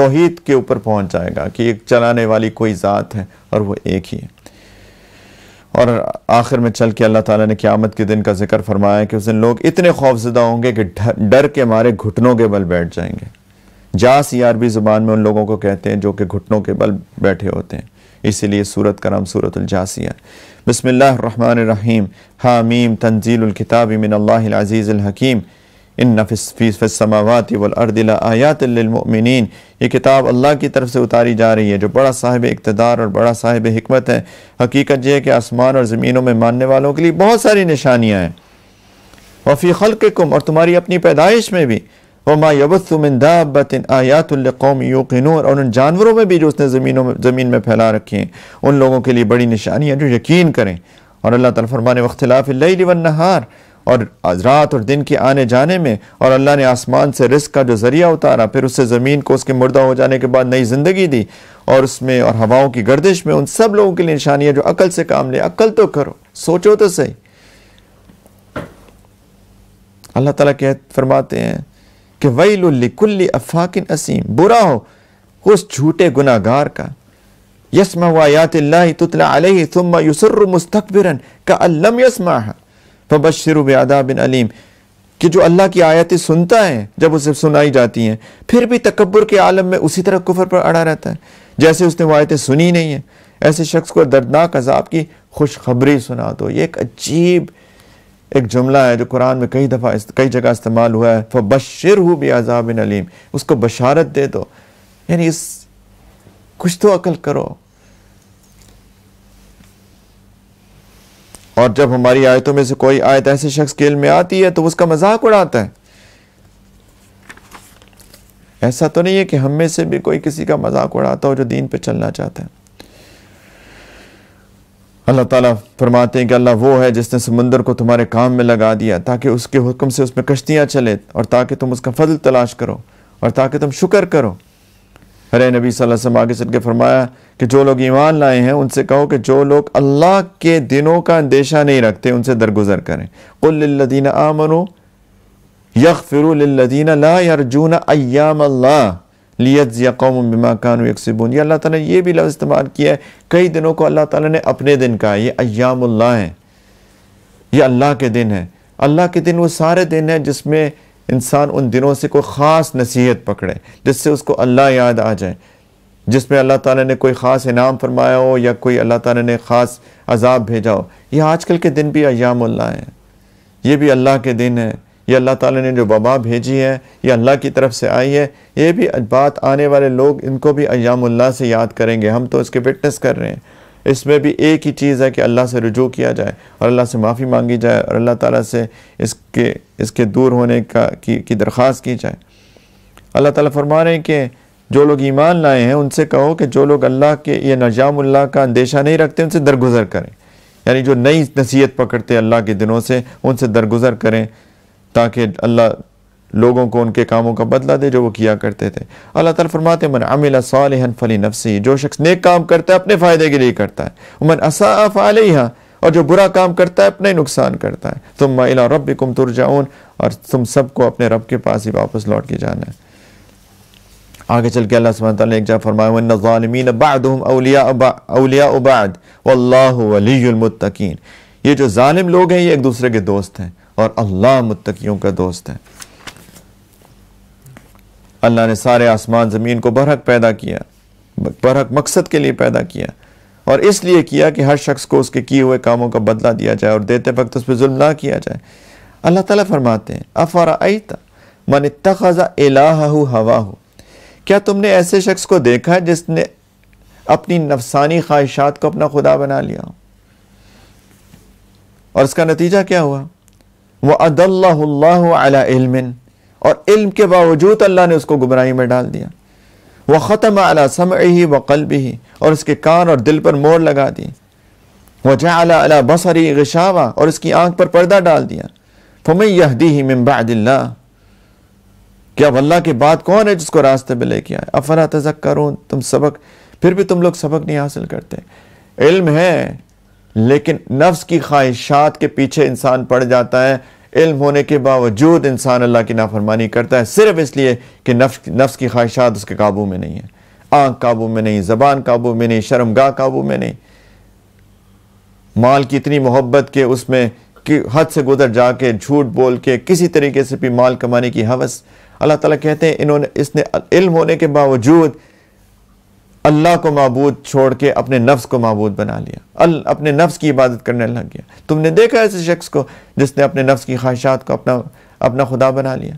توحید کے اوپر پہنچ جائے گا کہ ایک چلانے والی کوئی ذات ہے اور وہ ایک ہی ہے اور آخر میں چل کے اللہ تعالیٰ نے قیامت کے دن کا ذکر فرمایا کہ اس دن لوگ اتنے خوفزدہ ہوں گے کہ ڈر کے مارے گھٹنوں کے بل بیٹھ جائیں گے جاس یہ عربی زبان میں ان لوگوں کو کہتے ہیں جو کہ گھٹنوں کے بل بیٹھے ہوتے ہیں اسی لیے سورت کا نام الجاسیہ بسم اللہ الرحمن الرحیم حامیم تنزیل الکتاب من اللہ العزیز الحکیم ان یہ کتاب اللہ کی طرف سے اتاری جا رہی ہے جو بڑا صاحب اقتدار اور بڑا صاحب حکمت ہے حقیقت یہ ہے کہ آسمان اور زمینوں میں ماننے والوں کے لیے بہت ساری نشانیاں ہیں وفی خلقکم خلق کم اور تمہاری اپنی پیدائش میں بھی وما من دابت آیات لقوم یوقنون اور ان جانوروں میں بھی جو اس نے زمینوں میں زمین میں پھیلا رکھے ہیں ان لوگوں کے لیے بڑی نشانیاں جو یقین کریں اور اللہ تعالیٰ فرمانے فرمان اللیل والنہار اور رات اور دن کے آنے جانے میں اور اللہ نے آسمان سے رزق کا جو ذریعہ اتارا پھر اس زمین کو کے مردہ ہو جانے کے بعد نئی زندگی دی اور اس میں اور ہواؤں کی گردش میں ان سب لوگوں کے لیے ہے جو عقل سے کام لے عقل تو کرو سوچو تو اللہ تعالیٰ کہ فرماتے ہیں کہ اسیم گناہ گار کا یسما مستقبر کا اللہ یسما فبشر بعذاب علیم کہ جو اللہ کی آیتیں سنتا ہے جب اسے سنائی جاتی ہیں پھر بھی تکبر کے عالم میں اسی طرح کفر پر اڑا رہتا ہے جیسے اس نے وہ آیتیں سنی نہیں ہیں ایسے شخص کو دردناک عذاب کی خوشخبری سنا دو یہ ایک عجیب ایک جملہ ہے جو قرآن میں کئی دفعہ کئی جگہ استعمال ہوا ہے فبشر ہو بھی عذاب علیم اس کو بشارت دے دو یعنی اس کچھ تو عقل کرو اور جب ہماری آیتوں میں سے کوئی آیت ایسے شخص کے علم میں آتی ہے تو اس کا مذاق اڑاتا ہے ایسا تو نہیں ہے کہ ہم میں سے بھی کوئی کسی کا مذاق اڑاتا ہو جو دین پہ چلنا چاہتا ہے اللہ تعالیٰ فرماتے ہیں کہ اللہ وہ ہے جس نے سمندر کو تمہارے کام میں لگا دیا تاکہ اس کے حکم سے اس میں کشتیاں چلے اور تاکہ تم اس کا فضل تلاش کرو اور تاکہ تم شکر کرو ارے نبی صلی اللہ علیہ وسلم آگے کے فرمایا کہ جو لوگ ایمان لائے ہیں ان سے کہو کہ جو لوگ اللہ کے دنوں کا اندیشہ نہیں رکھتے ان سے درگزر کریں للذین آمنوا یغفروا للذین لا یرجون ایام اللہ یارجون قوم بما یکسبون یہ اللہ تعالیٰ نے یہ بھی لفظ استعمال کیا ہے کئی دنوں کو اللہ تعالیٰ نے اپنے دن کہا یہ ایام اللہ ہے یہ اللہ کے دن ہے اللہ کے دن وہ سارے دن ہیں جس میں انسان ان دنوں سے کوئی خاص نصیحت پکڑے جس سے اس کو اللہ یاد آ جائے جس میں اللہ تعالیٰ نے کوئی خاص انعام فرمایا ہو یا کوئی اللہ تعالیٰ نے خاص عذاب بھیجا ہو یہ آج کل کے دن بھی ایام اللہ ہیں یہ بھی اللہ کے دن ہیں یہ اللہ تعالیٰ نے جو وبا بھیجی ہے یہ اللہ کی طرف سے آئی ہے یہ بھی بات آنے والے لوگ ان کو بھی ایام اللہ سے یاد کریں گے ہم تو اس کے وٹنس کر رہے ہیں اس میں بھی ایک ہی چیز ہے کہ اللہ سے رجوع کیا جائے اور اللہ سے معافی مانگی جائے اور اللہ تعالیٰ سے اس کے اس کے دور ہونے کا کی کی درخواست کی جائے اللہ تعالیٰ فرما رہے ہیں کہ جو لوگ ایمان لائے ہیں ان سے کہو کہ جو لوگ اللہ کے یہ نجام اللہ کا اندیشہ نہیں رکھتے ان سے درگزر کریں یعنی جو نئی نصیحت پکڑتے اللہ کے دنوں سے ان سے درگزر کریں تاکہ اللہ لوگوں کو ان کے کاموں کا بدلہ دے جو وہ کیا کرتے تھے اللہ تعالیٰ فرماتے من عمل صالحا فلی نفسی جو شخص نیک کام کرتا ہے اپنے فائدے کے لیے کرتا ہے من اساء فعلیہا اور جو برا کام کرتا ہے اپنے نقصان کرتا ہے ثم الى ربکم ترجعون اور تم سب کو اپنے رب کے پاس ہی واپس لوٹ کے جانا ہے آگے چل کے اللہ سبحانہ تعالیٰ نے یہ جو ظالم لوگ ہیں یہ ایک دوسرے کے دوست ہیں اور اللہ متقیوں کا دوست ہے اللہ نے سارے آسمان زمین کو برحق پیدا کیا برحق مقصد کے لیے پیدا کیا اور اس لیے کیا کہ ہر شخص کو اس کے کیے ہوئے کاموں کا بدلہ دیا جائے اور دیتے وقت اس پہ ظلم نہ کیا جائے اللہ تعالیٰ فرماتے ہیں کیا تم نے ایسے شخص کو دیکھا ہے جس نے اپنی نفسانی خواہشات کو اپنا خدا بنا لیا اور اس کا نتیجہ کیا ہوا وہ اد اللہ اللہ عِلْمٍ علم اور علم کے باوجود اللہ نے اس کو گمراہی میں ڈال دیا وہ ختم ہی قلب ہی اور اس کے کان اور دل پر مور لگا دی وہ جا بسری اور اس کی آنکھ پر پردہ ڈال دیا کیا اللہ کے بعد کون ہے جس کو راستے میں لے کے آئے افلا تزک کروں تم سبق پھر بھی تم لوگ سبق نہیں حاصل کرتے علم ہے لیکن نفس کی خواہشات کے پیچھے انسان پڑ جاتا ہے علم ہونے کے باوجود انسان اللہ کی نافرمانی کرتا ہے صرف اس لیے کہ نفس نفس کی خواہشات اس کے قابو میں نہیں ہیں آنکھ قابو میں نہیں زبان قابو میں نہیں شرمگاہ قابو میں نہیں مال کی اتنی محبت کہ اس میں حد سے گزر جا کے جھوٹ بول کے کسی طریقے سے بھی مال کمانے کی حوث اللہ تعالیٰ کہتے ہیں انہوں نے اس نے علم ہونے کے باوجود اللہ کو معبود چھوڑ کے اپنے نفس کو معبود بنا لیا اپنے نفس کی عبادت کرنے لگ گیا تم نے دیکھا ایسے شخص کو جس نے اپنے نفس کی خواہشات کو اپنا اپنا خدا بنا لیا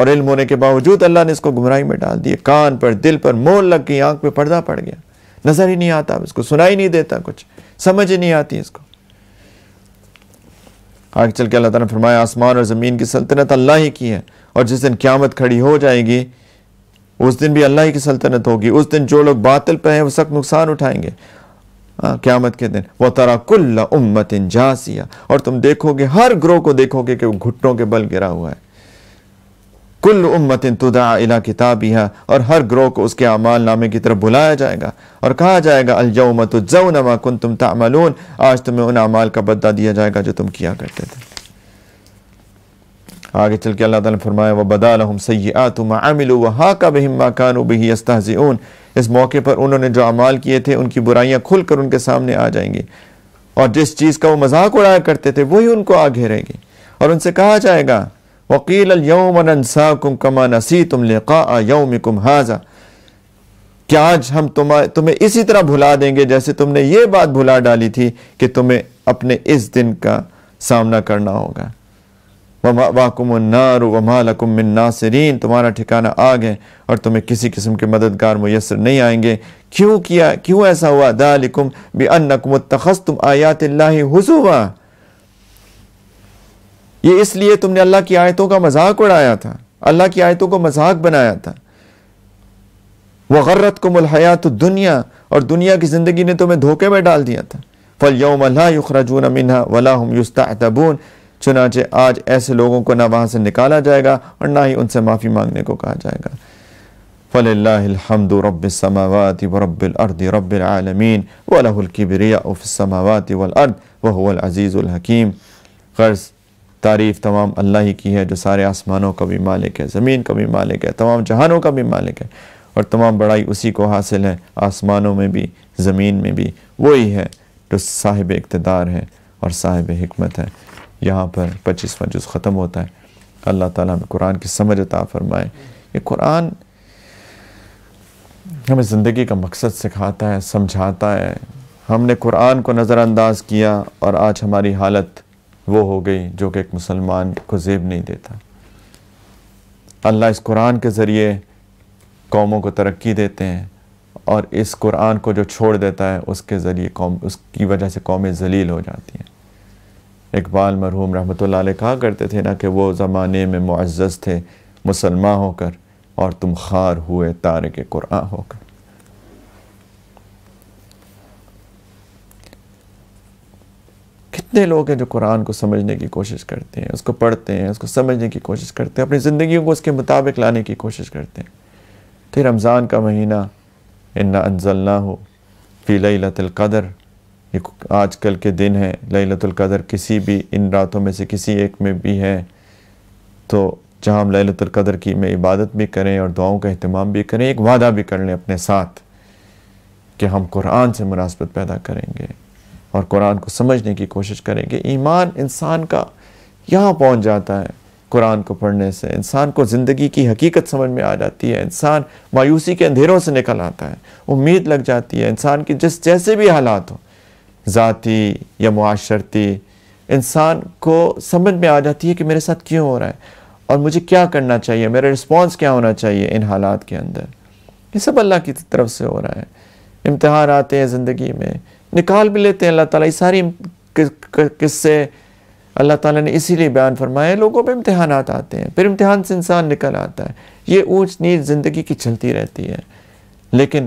اور علم ہونے کے باوجود اللہ نے اس کو گمراہی میں ڈال دیا کان پر دل پر مول لگ گئی آنکھ پہ پردہ پڑ گیا نظر ہی نہیں آتا اس کو سنائی نہیں دیتا کچھ سمجھ ہی نہیں آتی اس کو آگے چل کے اللہ تعالیٰ نے فرمایا آسمان اور زمین کی سلطنت اللہ ہی کی ہے اور جس دن قیامت کھڑی ہو جائے گی اس دن بھی اللہ ہی کی سلطنت ہوگی اس دن جو لوگ باطل پہ ہیں وہ سخت نقصان اٹھائیں گے قیامت کے دن وہ كُلَّ کل جَاسِيَا اور تم دیکھو گے ہر گروہ کو دیکھو گے کہ وہ گھٹوں کے بل گرا ہوا ہے کل امت تدعا الی کتابیہ اور ہر گروہ کو اس کے عمال نامے کی طرف بلایا جائے گا اور کہا جائے گا آج تمہیں ان اعمال کا بدہ دیا جائے گا جو تم کیا کرتے تھے آگے چل کے اللہ تعالیٰ نے فرمایا وہ و بہی ماکان اس موقع پر انہوں نے جو عمال کیے تھے ان کی برائیاں کھل کر ان کے سامنے آ جائیں گے اور جس چیز کا وہ مذاق اڑایا کرتے تھے وہی ان کو آگے رہے گی اور ان سے کہا جائے گا وکیل الم کما نسی تم لے کم آج ہم تمہیں اسی طرح بھلا دیں گے جیسے تم نے یہ بات بھلا ڈالی تھی کہ تمہیں اپنے اس دن کا سامنا کرنا ہوگا وَمَعْوَاكُمُ النَّارُ وَمَا لَكُمْ مِن نَاصِرِينَ تمہارا ٹھکانہ آگ ہے اور تمہیں کسی قسم کے مددگار میسر نہیں آئیں گے کیوں کیا کیوں ایسا ہوا دَالِكُمْ بِأَنَّكُمُ اتَّخَسْتُمْ آیَاتِ اللَّهِ حُزُوَا یہ اس لیے تم نے اللہ کی آیتوں کا مزاق اڑایا تھا اللہ کی آیتوں کو مزاق بنایا تھا وَغَرَّتْكُمُ الْحَيَاتُ الدُّنْيَا اور دنیا کی زندگی نے تمہیں دھوکے میں ڈال دیا تھا فَالْيَوْمَ لَا يُخْرَجُونَ مِنْهَا وَلَا هُمْ يُسْتَعْتَبُونَ چنانچہ آج ایسے لوگوں کو نہ وہاں سے نکالا جائے گا اور نہ ہی ان سے معافی مانگنے کو کہا جائے گا فَلِلَّهِ الْحَمْدُ رب السَّمَاوَاتِ وَرَبِّ الْأَرْضِ رَبِّ رب العالمین الْكِبْرِيَعُ فِي السَّمَاوَاتِ وَالْأَرْضِ وَهُوَ الْعَزِيزُ الحکیم غرض تعریف تمام اللہ ہی کی ہے جو سارے آسمانوں کا بھی مالک ہے زمین کا بھی مالک ہے تمام جہانوں کا بھی مالک ہے اور تمام بڑائی اسی کو حاصل ہے آسمانوں میں بھی زمین میں بھی وہی ہے جو صاحب اقتدار ہے اور صاحب حکمت ہے یہاں پر پچیس جز ختم ہوتا ہے اللہ تعالیٰ ہمیں قرآن کی سمجھ عطا فرمائے یہ قرآن ہمیں زندگی کا مقصد سکھاتا ہے سمجھاتا ہے ہم نے قرآن کو نظر انداز کیا اور آج ہماری حالت وہ ہو گئی جو کہ ایک مسلمان کو زیب نہیں دیتا اللہ اس قرآن کے ذریعے قوموں کو ترقی دیتے ہیں اور اس قرآن کو جو چھوڑ دیتا ہے اس کے ذریعے قوم اس کی وجہ سے قومیں ذلیل ہو جاتی ہیں اقبال مرحوم رحمۃ اللہ علیہ کہا کرتے تھے نا کہ وہ زمانے میں معزز تھے مسلمہ ہو کر اور تم خار ہوئے تارک قرآن ہو کر کتنے لوگ ہیں جو قرآن کو سمجھنے کی کوشش کرتے ہیں اس کو پڑھتے ہیں اس کو سمجھنے کی کوشش کرتے ہیں اپنی زندگیوں کو اس کے مطابق لانے کی کوشش کرتے ہیں کہ رمضان کا مہینہ انا انزلنا ہو لیلت القدر آج کل کے دن ہیں لیلت القدر کسی بھی ان راتوں میں سے کسی ایک میں بھی ہے تو جہاں ہم لیلت القدر کی میں عبادت بھی کریں اور دعاؤں کا اہتمام بھی کریں ایک وعدہ بھی کر لیں اپنے ساتھ کہ ہم قرآن سے مناسبت پیدا کریں گے اور قرآن کو سمجھنے کی کوشش کریں گے ایمان انسان کا یہاں پہنچ جاتا ہے قرآن کو پڑھنے سے انسان کو زندگی کی حقیقت سمجھ میں آ جاتی ہے انسان مایوسی کے اندھیروں سے نکل آتا ہے امید لگ جاتی ہے انسان کی جس جیسے بھی حالات ہوں ذاتی یا معاشرتی انسان کو سمجھ میں آ جاتی ہے کہ میرے ساتھ کیوں ہو رہا ہے اور مجھے کیا کرنا چاہیے میرا رسپانس کیا ہونا چاہیے ان حالات کے اندر یہ سب اللہ کی طرف سے ہو رہا ہے امتحان آتے ہیں زندگی میں نکال بھی لیتے ہیں اللہ تعالیٰ یہ ساری قصے اللہ تعالیٰ نے اسی لیے بیان فرمایا ہے لوگوں پہ امتحانات آتے ہیں پھر امتحان سے انسان نکل آتا ہے یہ اونچ نیچ زندگی کی چلتی رہتی ہے لیکن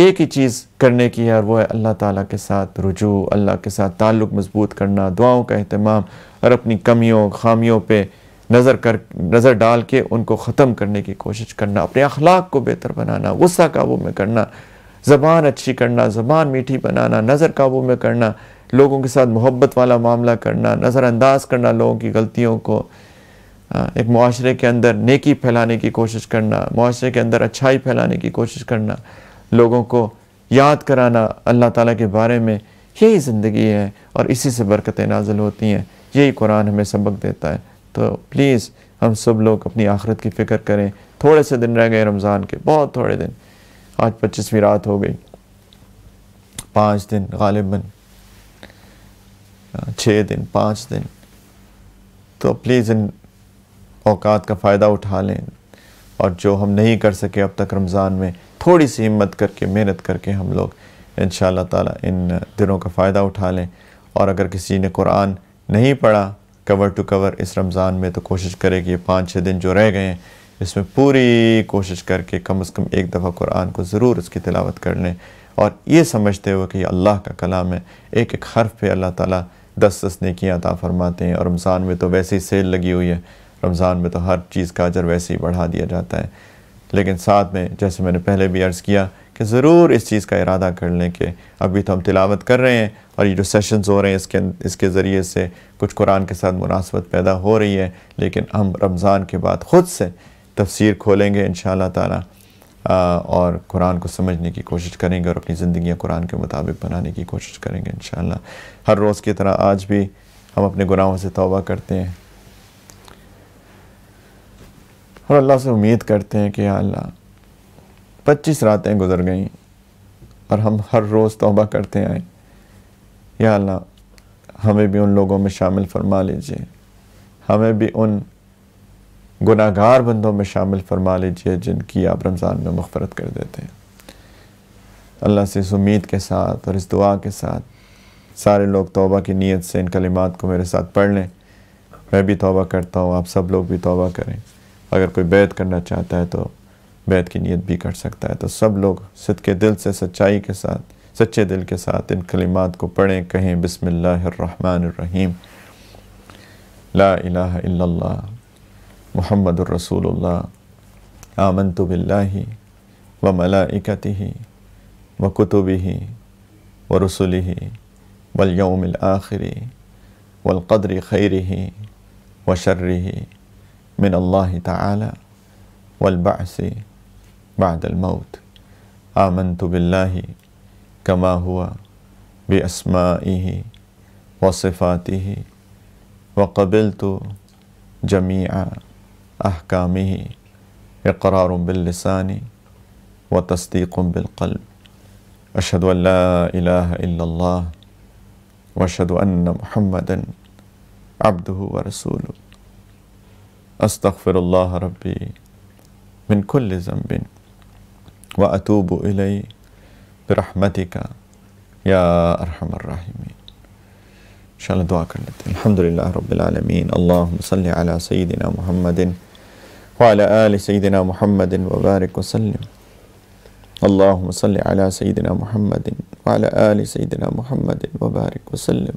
ایک ہی چیز کرنے کی ہے اور وہ ہے اللہ تعالیٰ کے ساتھ رجوع اللہ کے ساتھ تعلق مضبوط کرنا دعاؤں کا اہتمام اور اپنی کمیوں خامیوں پہ نظر کر نظر ڈال کے ان کو ختم کرنے کی کوشش کرنا اپنے اخلاق کو بہتر بنانا غصہ قابو میں کرنا زبان اچھی کرنا زبان میٹھی بنانا نظر قابو میں کرنا لوگوں کے ساتھ محبت والا معاملہ کرنا نظر انداز کرنا لوگوں کی غلطیوں کو ایک معاشرے کے اندر نیکی پھیلانے کی کوشش کرنا معاشرے کے اندر اچھائی پھیلانے کی کوشش کرنا لوگوں کو یاد کرانا اللہ تعالیٰ کے بارے میں یہی زندگی ہے اور اسی سے برکتیں نازل ہوتی ہیں یہی قرآن ہمیں سبق دیتا ہے تو پلیز ہم سب لوگ اپنی آخرت کی فکر کریں تھوڑے سے دن رہ گئے رمضان کے بہت تھوڑے دن آج پچیسویں رات ہو گئی پانچ دن غالباً چھ دن پانچ دن تو پلیز ان اوقات کا فائدہ اٹھا لیں اور جو ہم نہیں کر سکے اب تک رمضان میں تھوڑی سی ہمت کر کے محنت کر کے ہم لوگ ان شاء اللہ تعالیٰ ان دنوں کا فائدہ اٹھا لیں اور اگر کسی نے قرآن نہیں پڑھا کور ٹو کور اس رمضان میں تو کوشش کرے کہ یہ پانچ چھ دن جو رہ گئے ہیں اس میں پوری کوشش کر کے کم از کم ایک دفعہ قرآن کو ضرور اس کی تلاوت کر لیں اور یہ سمجھتے ہوئے کہ یہ اللہ کا کلام ہے ایک ایک حرف پہ اللہ تعالیٰ دس دس نیکیاں عطا فرماتے ہیں اور رمضان میں تو ویسے ہی سیل لگی ہوئی ہے رمضان میں تو ہر چیز کا اجر ویسے ہی بڑھا دیا جاتا ہے لیکن ساتھ میں جیسے میں نے پہلے بھی عرض کیا کہ ضرور اس چیز کا ارادہ کر لیں کہ ابھی تو ہم تلاوت کر رہے ہیں اور یہ جو سیشنز ہو رہے ہیں اس کے اس کے ذریعے سے کچھ قرآن کے ساتھ مناسبت پیدا ہو رہی ہے لیکن ہم رمضان کے بعد خود سے تفسیر کھولیں گے انشاءاللہ تعالی اور قرآن کو سمجھنے کی کوشش کریں گے اور اپنی زندگیاں قرآن کے مطابق بنانے کی کوشش کریں گے انشاءاللہ ہر روز کی طرح آج بھی ہم اپنے گناہوں سے توبہ کرتے ہیں اور اللہ سے امید کرتے ہیں کہ یا اللہ پچیس راتیں گزر گئیں اور ہم ہر روز توبہ کرتے آئیں یا اللہ ہمیں بھی ان لوگوں میں شامل فرما لیجئے ہمیں بھی ان گناہ گار بندوں میں شامل فرما لیجئے جن کی آپ رمضان میں مغفرت کر دیتے ہیں اللہ سے اس امید کے ساتھ اور اس دعا کے ساتھ سارے لوگ توبہ کی نیت سے ان کلمات کو میرے ساتھ پڑھ لیں میں بھی توبہ کرتا ہوں آپ سب لوگ بھی توبہ کریں اگر کوئی بیت کرنا چاہتا ہے تو بیت کی نیت بھی کر سکتا ہے تو سب لوگ صدقے دل سے سچائی کے ساتھ سچے دل کے ساتھ ان کلمات کو پڑھیں کہیں بسم اللہ الرحمن الرحیم لا الہ الا اللہ محمد الرسول اللہ آمنت باللہ ملا اکتی و قطب ہی و رسولی والیوم الآخری والقدر القدری و شرری من الله تعالى والبعث بعد الموت آمنت بالله كما هو بأسمائه وصفاته وقبلت جميع أحكامه إقرار باللسان وتصديق بالقلب أشهد أن لا إله إلا الله وأشهد أن محمدا عبده ورسوله أستغفر الله ربي من كل ذنب وأتوب إليه برحمتك يا أرحم الراحمين إن شاء الله دعاءك كرنت الحمد لله رب العالمين اللهم صل على سيدنا محمد وعلى آل سيدنا محمد وبارك وسلم اللهم صل على سيدنا محمد وعلى آل سيدنا محمد وبارك وسلم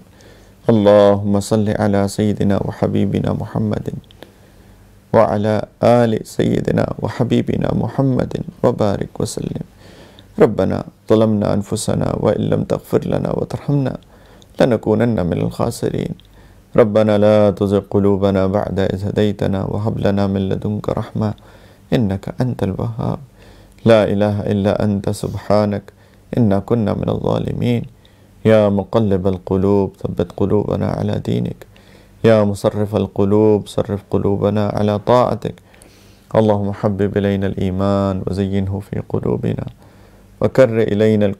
اللهم صل على سيدنا وحبيبنا محمد وعلى آل سيدنا وحبيبنا محمد وبارك وسلم ربنا ظلمنا أنفسنا وإن لم تغفر لنا وترحمنا لنكونن من الخاسرين ربنا لا تزغ قلوبنا بعد إذ هديتنا وهب لنا من لدنك رحمة إنك أنت الوهاب لا إله إلا أنت سبحانك إنا كنا من الظالمين يا مقلب القلوب ثبت قلوبنا على دينك يا مصرف القلوب صرف قلوبنا على طاعتك اللهم حبب إلينا الإيمان وزينه في قلوبنا وكر إلينا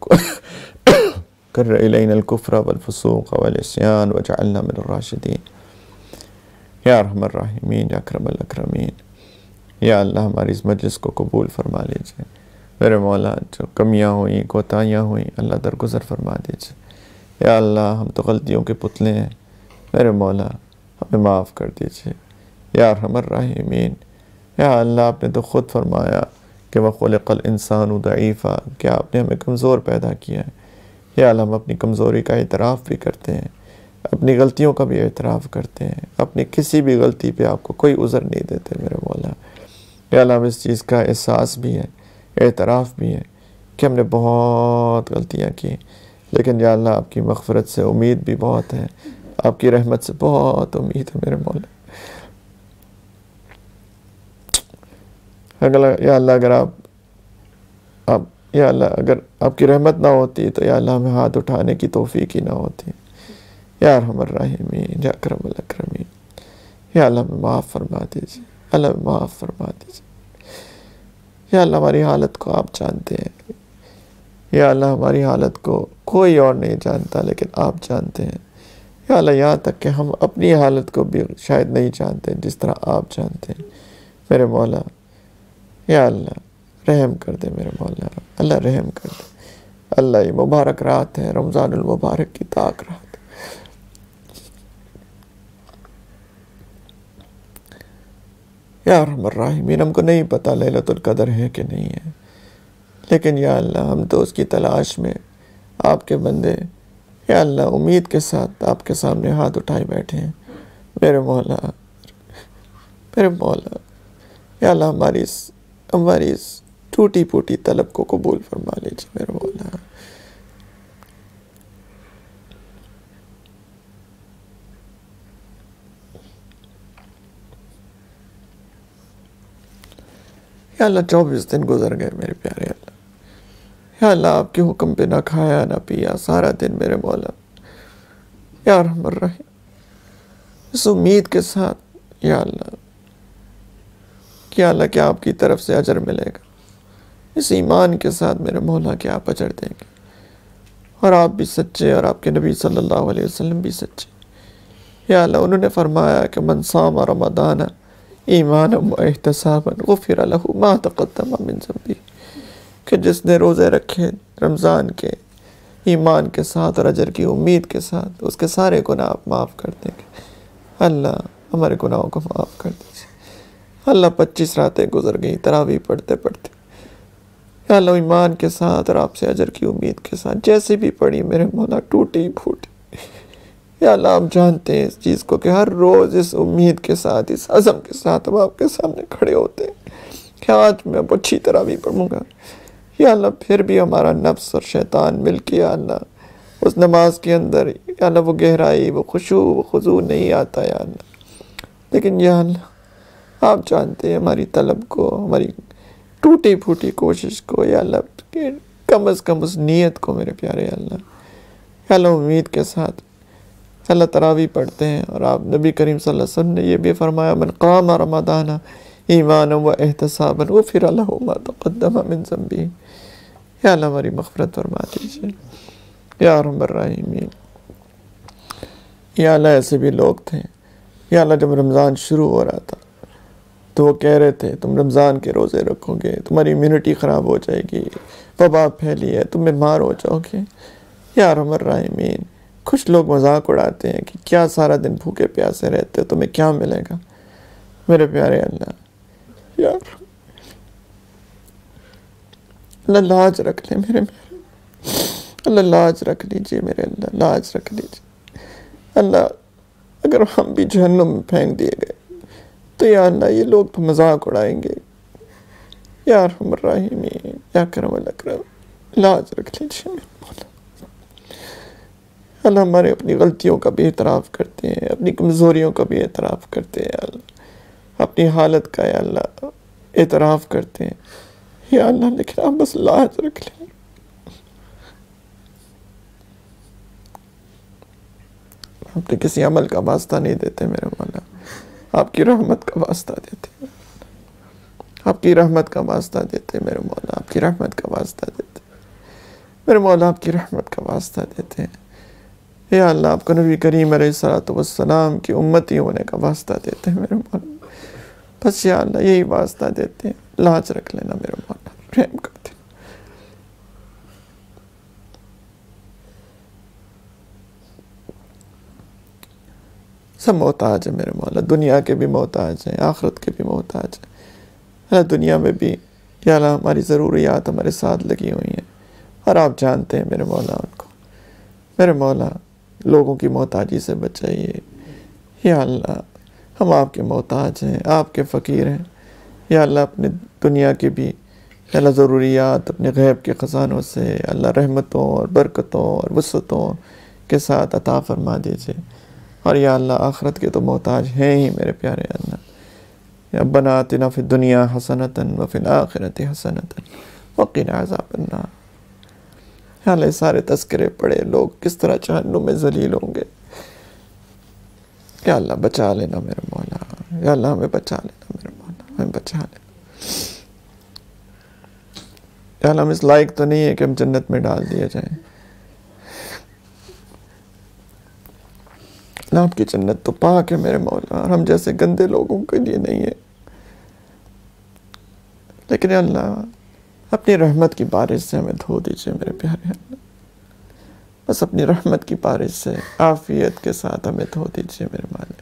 (coughs) كر إلينا الكفر والفسوق والعصيان واجعلنا من الراشدين يا أرحم الراحمين يا أكرم الأكرمين يا الله ماريز مجلس کو قبول فرما لیجئے میرے مولا جو کمیاں ہوئیں हुई ہوئیں اللہ درگزر فرما دیجئے दीजिए या ہم تو غلطیوں کے پتلے ہیں میرے مولا ہمیں معاف کر دیجیے یارحمر رحمین یا اللہ آپ نے تو خود فرمایا کہ وَخُلِقَ الْإِنسَانُ دَعِیفَ کہ آپ نے ہمیں کمزور پیدا کیا ہے یا اللہ ہم اپنی کمزوری کا اعتراف بھی کرتے ہیں اپنی غلطیوں کا بھی اعتراف کرتے ہیں اپنی کسی بھی غلطی پہ آپ کو کوئی عذر نہیں دیتے میرے مولا یا اللہ ہم اس چیز کا احساس بھی ہے اعتراف بھی ہے کہ ہم نے بہت غلطیاں کی لیکن یا اللہ آپ کی مغفرت سے امید بھی بہت ہے آپ کی رحمت سے بہت امید ہے میرے مولا اگر یا اللہ اگر آپ آپ یا اللہ اگر آپ کی رحمت نہ ہوتی تو یا اللہ ہمیں ہاتھ اٹھانے کی توفیق ہی نہ ہوتی یا رحم الرحیمی یا اکرم الاکرمین یا اللہ ہمیں معاف فرما دیجیے اللہ ہمیں معاف فرما دیجیے یا اللہ ہماری حالت کو آپ جانتے ہیں یا اللہ ہماری حالت کو کوئی اور نہیں جانتا لیکن آپ جانتے ہیں یا اللہ یہاں تک کہ ہم اپنی حالت کو بھی شاید نہیں جانتے جس طرح آپ جانتے ہیں میرے مولا یا اللہ رحم کر دے میرے مولا اللہ رحم کر دے اللہ یہ مبارک رات ہے رمضان المبارک کی طاق رات یا رحم الراحمین ہم کو نہیں پتہ لیلت القدر ہے کہ نہیں ہے لیکن یا اللہ ہم تو اس کی تلاش میں آپ کے بندے یا اللہ امید کے ساتھ آپ کے سامنے ہاتھ اٹھائے بیٹھے ہیں میرے مولا میرے مولا یا اللہ ہماری اس اس ہماری ٹوٹی پوٹی طلب کو قبول فرما لیجیے چوبیس دن گزر گئے میرے پیارے اللہ یا اللہ آپ کے حکم پہ نہ کھایا نہ پیا سارا دن میرے مولا یا رحم الرحیم اس امید کے ساتھ یا اللہ کیا اللہ کیا آپ کی طرف سے اجر ملے گا اس ایمان کے ساتھ میرے مولا کہ آپ اجر دیں گے اور آپ بھی سچے اور آپ کے نبی صلی اللہ علیہ وسلم بھی سچے یا اللہ انہوں نے فرمایا کہ منصامہ رمدان ایمان و احتساب غفر ما تقدم من ماتق کہ جس نے روزے رکھے رمضان کے ایمان کے ساتھ اور اجر کی امید کے ساتھ اس کے سارے گناہ آپ معاف کر دیں گے اللہ ہمارے گناہوں کو معاف کر دیجیے اللہ پچیس راتیں گزر گئی تراوی پڑھتے پڑھتے یا اللہ ایمان کے ساتھ اور آپ سے اجر کی امید کے ساتھ جیسے بھی پڑھی میرے مولا ٹوٹی پھوٹی یا اللہ آپ جانتے ہیں اس چیز کو کہ ہر روز اس امید کے ساتھ اس عزم کے ساتھ ہم آپ کے سامنے کھڑے ہوتے ہیں کہ آج میں اب اچھی ترا بھی پڑھوں گا یا اللہ پھر بھی ہمارا نفس اور شیطان مل کے یا اللہ اس نماز کے اندر یا اللہ وہ گہرائی وہ خوشو وہ خضو نہیں آتا یا اللہ لیکن یا اللہ آپ جانتے ہیں ہماری طلب کو ہماری ٹوٹی پھوٹی کوشش کو یا اللہ کم از کم اس نیت کو میرے پیارے اللہ یا اللہ امید کے ساتھ اللہ تراوی پڑھتے ہیں اور آپ نبی کریم صلی اللہ علیہ وسلم نے یہ بھی فرمایا من قام رمضان ایمان و احتسابا غفر وہ ما تقدم من بھی یا اللہ ہماری مغفرت اور مات یا رحم الرحیمین یا اللہ ایسے بھی لوگ تھے یا اللہ جب رمضان شروع ہو رہا تھا تو وہ کہہ رہے تھے تم رمضان کے روزے رکھو گے تمہاری امیونٹی خراب ہو جائے گی وبا پھیلی ہے تم بیمار ہو جاؤ گے یا رحم الرحیمین کچھ لوگ مذاق اڑاتے ہیں کہ کیا سارا دن بھوکے پیاسے رہتے ہو تمہیں کیا ملے گا میرے پیارے اللہ یار اللہ لاج رکھ لیں میرے میرے اللہ لاج رکھ لیجئے میرے اللہ لاج رکھ لیجئے اللہ اگر ہم بھی جہنم میں پھینک دیے گئے تو یا اللہ یہ لوگ تو مذاق اڑائیں گے یا رحم راہم یا کرم اللہ کرم لاج رکھ لیجئے میرے مولا اللہ ہمارے اپنی غلطیوں کا بھی اعتراف کرتے ہیں اپنی کمزوریوں کا بھی اعتراف کرتے ہیں اللہ اپنی حالت کا یا اللہ اعتراف کرتے ہیں اللہ آپ بس رکھ لیں آپ نے کسی عمل کا واسطہ نہیں دیتے میرے مولا آپ کی رحمت کا واسطہ دیتے آپ کی رحمت کا واسطہ دیتے میرے مولا آپ کی رحمت کا واسطہ دیتے میرے مولا آپ کی رحمت کا واسطہ دیتے ہیں آپ کو نبی کریم علیہ و والسلام کی امتی ہونے کا واسطہ دیتے ہیں میرے مولا بس یا اللہ یہی واسطہ دیتے ہیں لاچ رکھ لینا میرا مولا سب محتاج ہے میرے مولا دنیا کے بھی محتاج ہیں آخرت کے بھی محتاج ہیں دنیا میں بھی یا اللہ ہماری ضروریات ہمارے ساتھ لگی ہوئی ہیں اور آپ جانتے ہیں میرے مولا ان کو میرے مولا لوگوں کی محتاجی سے بچائیے یا اللہ ہم آپ کے محتاج ہیں آپ کے فقیر ہیں یا اللہ اپنے دنیا کے بھی اللہ ضروریات اپنے غیب کے خزانوں سے اللہ رحمتوں اور برکتوں اور وسطوں کے ساتھ عطا فرما دیجئے اور یا اللہ آخرت کے تو محتاج ہیں ہی میرے پیارے اللہ یا بنا فی دنیا حسنتاً حسنتاً نا عذاب اللہ یا اللہ سارے تذکرے پڑے لوگ کس طرح چہنوں میں ذلیل ہوں گے یا اللہ بچا لینا میرے مولا یا اللہ ہمیں بچا لینا میرے مولا ہمیں بچا لینا ہم اس لائق تو نہیں ہے کہ ہم جنت میں ڈال دیا جائیں اللہ آپ کی جنت تو پاک ہے میرے مولا اور ہم جیسے گندے لوگوں کے لیے نہیں ہے لیکن اللہ اپنی رحمت کی بارش سے ہمیں دھو دیجئے میرے پیارے اللہ بس اپنی رحمت کی بارش سے آفیت کے ساتھ ہمیں دھو دیجئے میرے مالک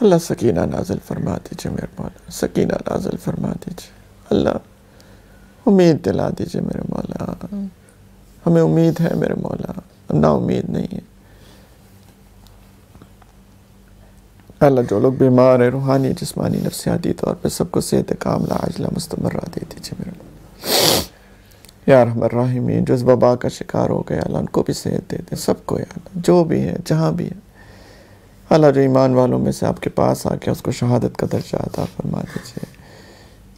اللہ سکینہ نازل فرما دیجئے میرے مولا سکینہ نازل فرما دیجئے اللہ امید دلا دیجئے میرے مولا ہمیں امید ہے میرے مولا نا امید نہیں ہے اللہ جو لوگ بیمار ہیں روحانی جسمانی نفسیاتی طور پہ سب کو صحت کاملہ عاملہ عاجلہ مستمرہ دے دیجئے میرے مولا یا رحم الرحیمین جو اس وبا کا شکار ہو گیا اللہ ان کو بھی صحت دیتے ہیں سب کو یا اللہ جو بھی ہیں جہاں بھی ہیں اللہ جو ایمان والوں میں سے آپ کے پاس آ کے اس کو شہادت کا درجہ عطا فرما دیجیے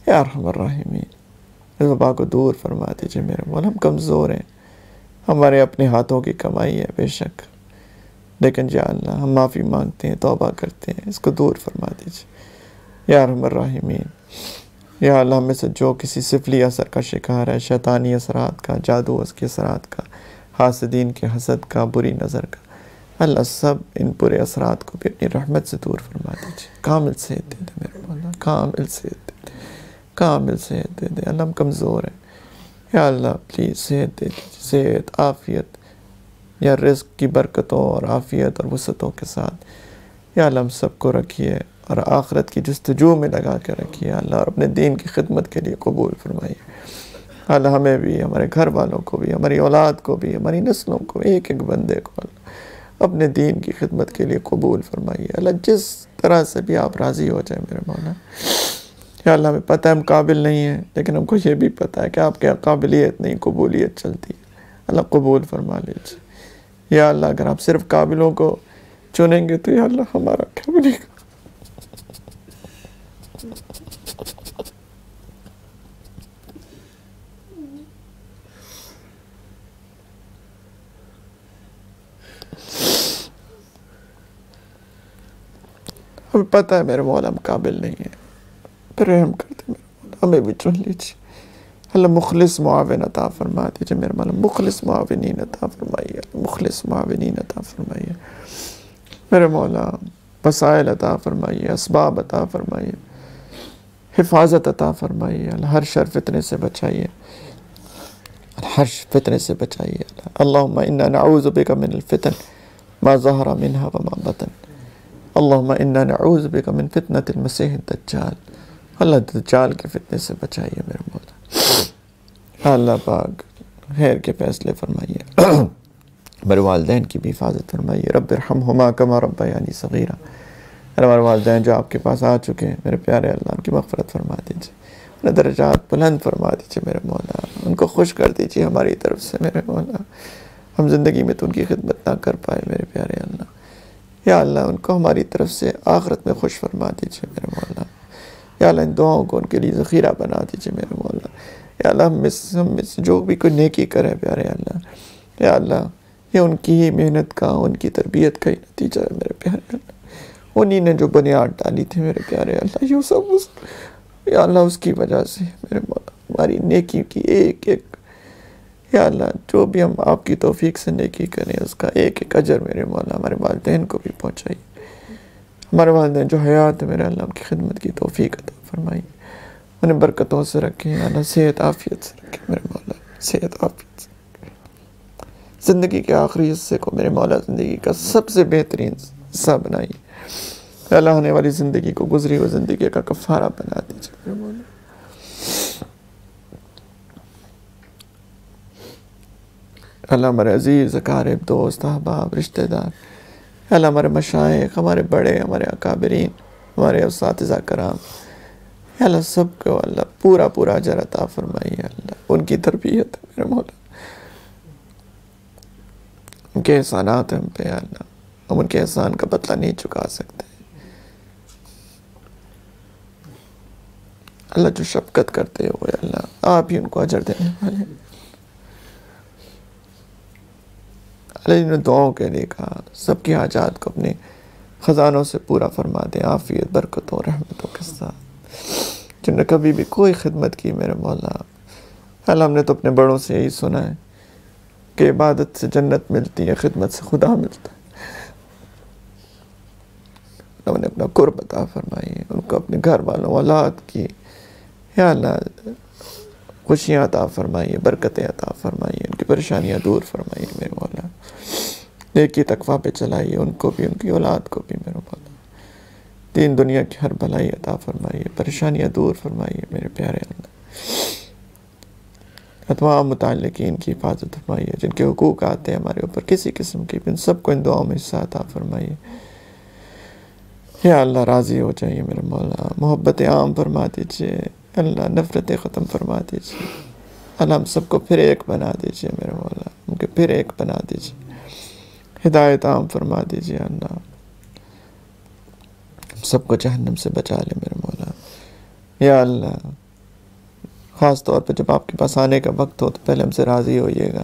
یارحمر رحمین اس وبا کو دور فرما دیجیے میرے مول ہم کمزور ہیں ہمارے اپنے ہاتھوں کی کمائی ہے بے شک لیکن یا اللہ ہم معافی مانگتے ہیں توبہ کرتے ہیں اس کو دور فرما دیجیے رحم الرحمین یا اللہ ہمیں سے جو کسی سفلی اثر کا شکار ہے شیطانی اثرات کا جادو اس کے اثرات کا حاسدین کے حسد کا بری نظر کا اللہ سب ان برے اثرات کو بھی اپنی رحمت سے دور فرما دیجیے کامل صحت دے دے میرے مولا کامل صحت دے دے کامل صحت دے دے اللہ ہم کمزور ہیں یا اللہ پلیز صحت دے دیجیے صحت عافیت یا رزق کی برکتوں اور عافیت اور وسعتوں کے ساتھ یا اللہ ہم سب کو رکھیے اور آخرت کی جستجو میں لگا کے رکھیے اللہ اور اپنے دین کی خدمت کے لیے قبول فرمائیے اللہ ہمیں بھی ہمارے گھر والوں کو بھی ہماری اولاد کو بھی ہماری نسلوں کو ایک ایک بندے کو اللہ اپنے دین کی خدمت کے لیے قبول فرمائیے اللہ جس طرح سے بھی آپ راضی ہو جائیں میرے مولا یا اللہ ہمیں پتہ ہے ہم قابل نہیں ہیں لیکن ہم کو یہ بھی پتہ ہے کہ آپ کے قابلیت نہیں قبولیت چلتی ہے اللہ قبول فرما لیجیے یا اللہ اگر آپ صرف قابلوں کو چنیں گے تو یا اللہ ہمارا قابل ہمیں پتہ ہے میرے مولا ہم قابل نہیں ہے میرے مولا ہمیں بھی چن لیجیے اللہ مخلص معاون عطا فرما دیجیے میرے مولا مخلص معاونین عطا فرمائیے مخلص معاونین عطا فرمائیے میرے مولا وسائل عطا فرمائیے اسباب عطا فرمائیے حفاظت عطا فرمائیے اللہ ہر شر فتنے سے بچائیے ہر فتنے سے بچائیے اللہ اللہ انا نعوذ بک من الفطً بازرامہ منہ بطن اللهم إنا نعوذ بك من فتنة المسيح الدجال هلا الدجال كيف فتنس بچائیے میرے مولا اللہ پاک خیر کے فیصلے فرمائیے (coughs) میرے والدین کی بھی حفاظت فرمائیے رب ارحمهما كما ربيااني صغيرا ہمارے والدین جو آپ کے پاس آ چکے ہیں میرے پیارے اللہ ان کی مغفرت فرما دیجئے ان درجات بلند فرما دیجئے میرے مولا ان کو خوش کر دیجئے ہماری طرف سے میرے مولا ہم زندگی میں تو ان کی خدمت نہ کر پائے میرے پیارے اللہ یا اللہ ان کو ہماری طرف سے آخرت میں خوش فرما دیجئے میرے مولا یا اللہ ان دعاؤں کو ان کے لیے ذخیرہ بنا دیجئے میرے مولا یا اللہ ہم ہم اس اس جو بھی کوئی نیکی کرے پیارے اللہ یا اللہ یہ ان کی ہی محنت کا ان کی تربیت کا ہی نتیجہ ہے میرے پیارے اللہ انہی نے جو بنیاد ڈالی تھی میرے پیارے اللہ یہ سب اس یا اللہ اس کی وجہ سے میرے مولا ہماری نیکی کی ایک ایک یا اللہ جو بھی ہم آپ کی توفیق سے نیکی کریں اس کا ایک ایک اجر میرے مولا ہمارے والدین کو بھی پہنچائی ہمارے والدین جو حیات ہے میرے اللہ ہم کی خدمت کی توفیق فرمائی انہیں برکتوں سے رکھیں اللہ صحت عافیت سے رکھیں میرے مولا صحت عافیت سے زندگی کے آخری حصے کو میرے مولا زندگی کا سب سے بہترین حصہ بنائی اللہ ہونے والی زندگی کو گزری ہوئی زندگی کا کفارہ بنا دیجیے اللہ ہمارے عزیز اقارب دوست احباب رشتہ دار اللہ ہمارے مشائق ہمارے بڑے ہمارے اکابرین ہمارے اساتذہ کرام اللہ سب کو اللہ پورا پورا عطا فرمائیے اللہ ان کی تربیت ہے ان کے احسانات ہیں ہم پہ اللہ ہم ان کے احسان کا بدلہ نہیں چکا سکتے اللہ جو شفقت کرتے ہوئے اللہ آپ ہی ان کو اجر دینے والے اللہ جنہوں نے دعاؤں کے لیے کہا سب کی حاجات کو اپنے خزانوں سے پورا فرما دیں آفیت برکت و رحمتوں کے ساتھ جنہوں نے کبھی بھی کوئی خدمت کی میرے مولا اللہ ہم نے تو اپنے بڑوں سے یہی سنا ہے کہ عبادت سے جنت ملتی ہے خدمت سے خدا ملتا ہے اللہ نے اپنا قرب فرمائی ہے ان کو اپنے گھر والوں اولاد کی یا اللہ خوشیاں عطا فرمائیے برکتیں عطا فرمائیے ان کی پریشانیاں دور فرمائیے میرے مولا ایک ہی تقوہ پہ چلائیے ان کو بھی ان کی اولاد کو بھی میرے مولا دین دنیا کی ہر بھلائی عطا فرمائیے پریشانیاں دور فرمائیے میرے پیارے اللہ تمام متعلقین کی حفاظت فرمائیے جن کے حقوق آتے ہیں ہمارے اوپر کسی قسم کے بھی ان سب کو ان دعاؤں میں حصہ عطا فرمائیے یا اللہ راضی ہو جائیے میرے مولا محبت عام فرما دیجیے اللہ نفرت ختم فرما دیجیے اللہ ہم سب کو پھر ایک بنا دیجیے میرے مولا ان کے پھر ایک بنا دیجیے ہدایت عام فرما دیجیے اللہ ہم سب کو جہنم سے بچا لے میرے مولا یا اللہ خاص طور پہ جب آپ کے پاس آنے کا وقت ہو تو پہلے ہم سے راضی ہوئیے گا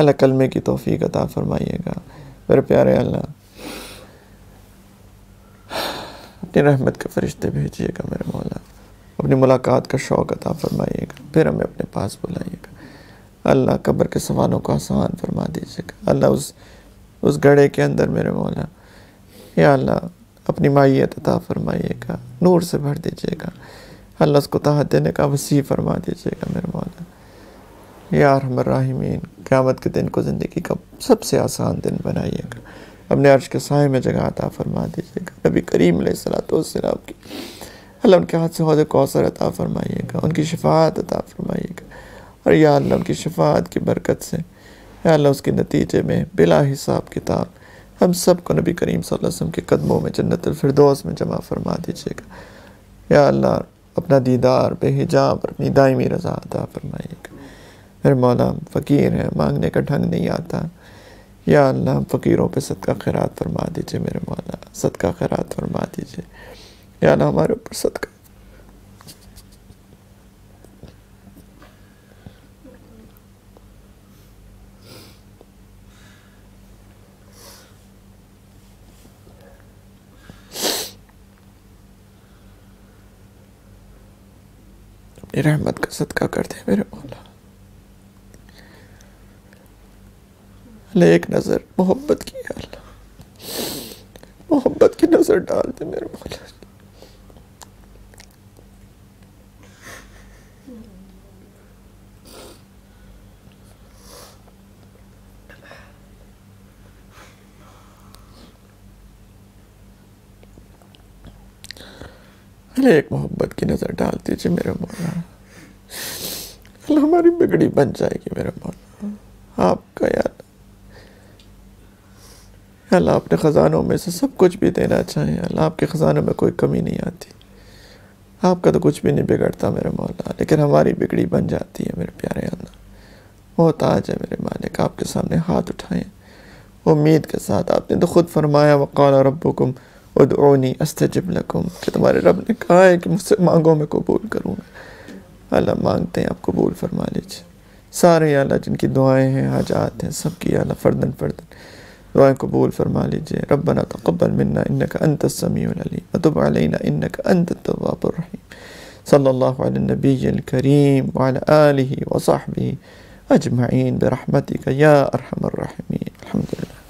اللہ کلمے کی توفیق عطا فرمائیے گا میرے پیارے اللہ اپنی رحمت کے فرشتے بھیجیے گا میرے مولا اپنی ملاقات کا شوق عطا فرمائیے گا پھر ہمیں اپنے پاس بلائیے گا اللہ قبر کے سوالوں کو آسان فرما دیجیے گا اللہ اس اس گڑے کے اندر میرے مولا یا اللہ اپنی مائیت عطا فرمائیے گا نور سے بھر دیجیے گا اللہ اس کو تحت دینے کا وسیع فرما دیجیے گا میرے مولا یا رحم الراحمین قیامت کے دن کو زندگی کا سب سے آسان دن بنائیے گا اپنے عرش کے سائے میں جگہ عطا فرما دیجیے گا نبی کریم علیہ الصلاۃ و صلاح کی اللہ ان کے ہاتھ سے حوض کوثر عطا فرمائیے گا ان کی شفاعت عطا فرمائیے گا اور یا اللہ ان کی شفاعت کی برکت سے یا اللہ اس کے نتیجے میں بلا حساب کتاب ہم سب کو نبی کریم صلی اللہ علیہ وسلم کے قدموں میں جنت الفردوس میں جمع فرما دیجیے گا یا اللہ اپنا دیدار بے حجاب اپنی دائمی رضا عطا فرمائیے گا میرے مولا ہم فقیر ہیں مانگنے کا ڈھنگ نہیں آتا یا اللہ ہم فقیروں پہ صدقہ خیرات فرما دیجیے میرے مولا صدقہ خیرات فرما دیجیے یا اللہ ہمارے اوپر صدقہ رحمت کا صدقہ کر دے میرے مولا اللہ ایک نظر محبت کی ہے اللہ محبت کی نظر ڈال دے میرے مولا ارے ایک محبت کی نظر ڈال دیجیے میرا مولا ہماری بگڑی بن جائے گی میرا مولا آپ کا یا آپ اپنے خزانوں میں سے سب کچھ بھی دینا چاہیں اللہ آپ کے خزانوں میں کوئی کمی نہیں آتی آپ کا تو کچھ بھی نہیں بگڑتا میرا مولا لیکن ہماری بگڑی بن جاتی ہے میرے پیارے اللہ بہت آج ہے میرے مالک آپ کے سامنے ہاتھ اٹھائیں امید کے ساتھ آپ نے تو خود فرمایا وقال ربکم ادعوني استجب لكم کہ تمہارے رب نے کہا ہے کہ مانگوں میں قبول کروں گا اللہ مانگتے ہیں آپ قبول فرما لیجئے سارے یا اللہ جن کی دعائیں ہیں حاجات ہیں سب کی یا اللہ فردن فردن دعائیں قبول فرما لیجئے ربنا تقبل منا انك انت السميع العليم وتب علينا انك انت التواب الرحيم صلى الله على النبي الكريم وعلى اله وصحبه اجمعين برحمتك يا ارحم الراحمين الحمد لله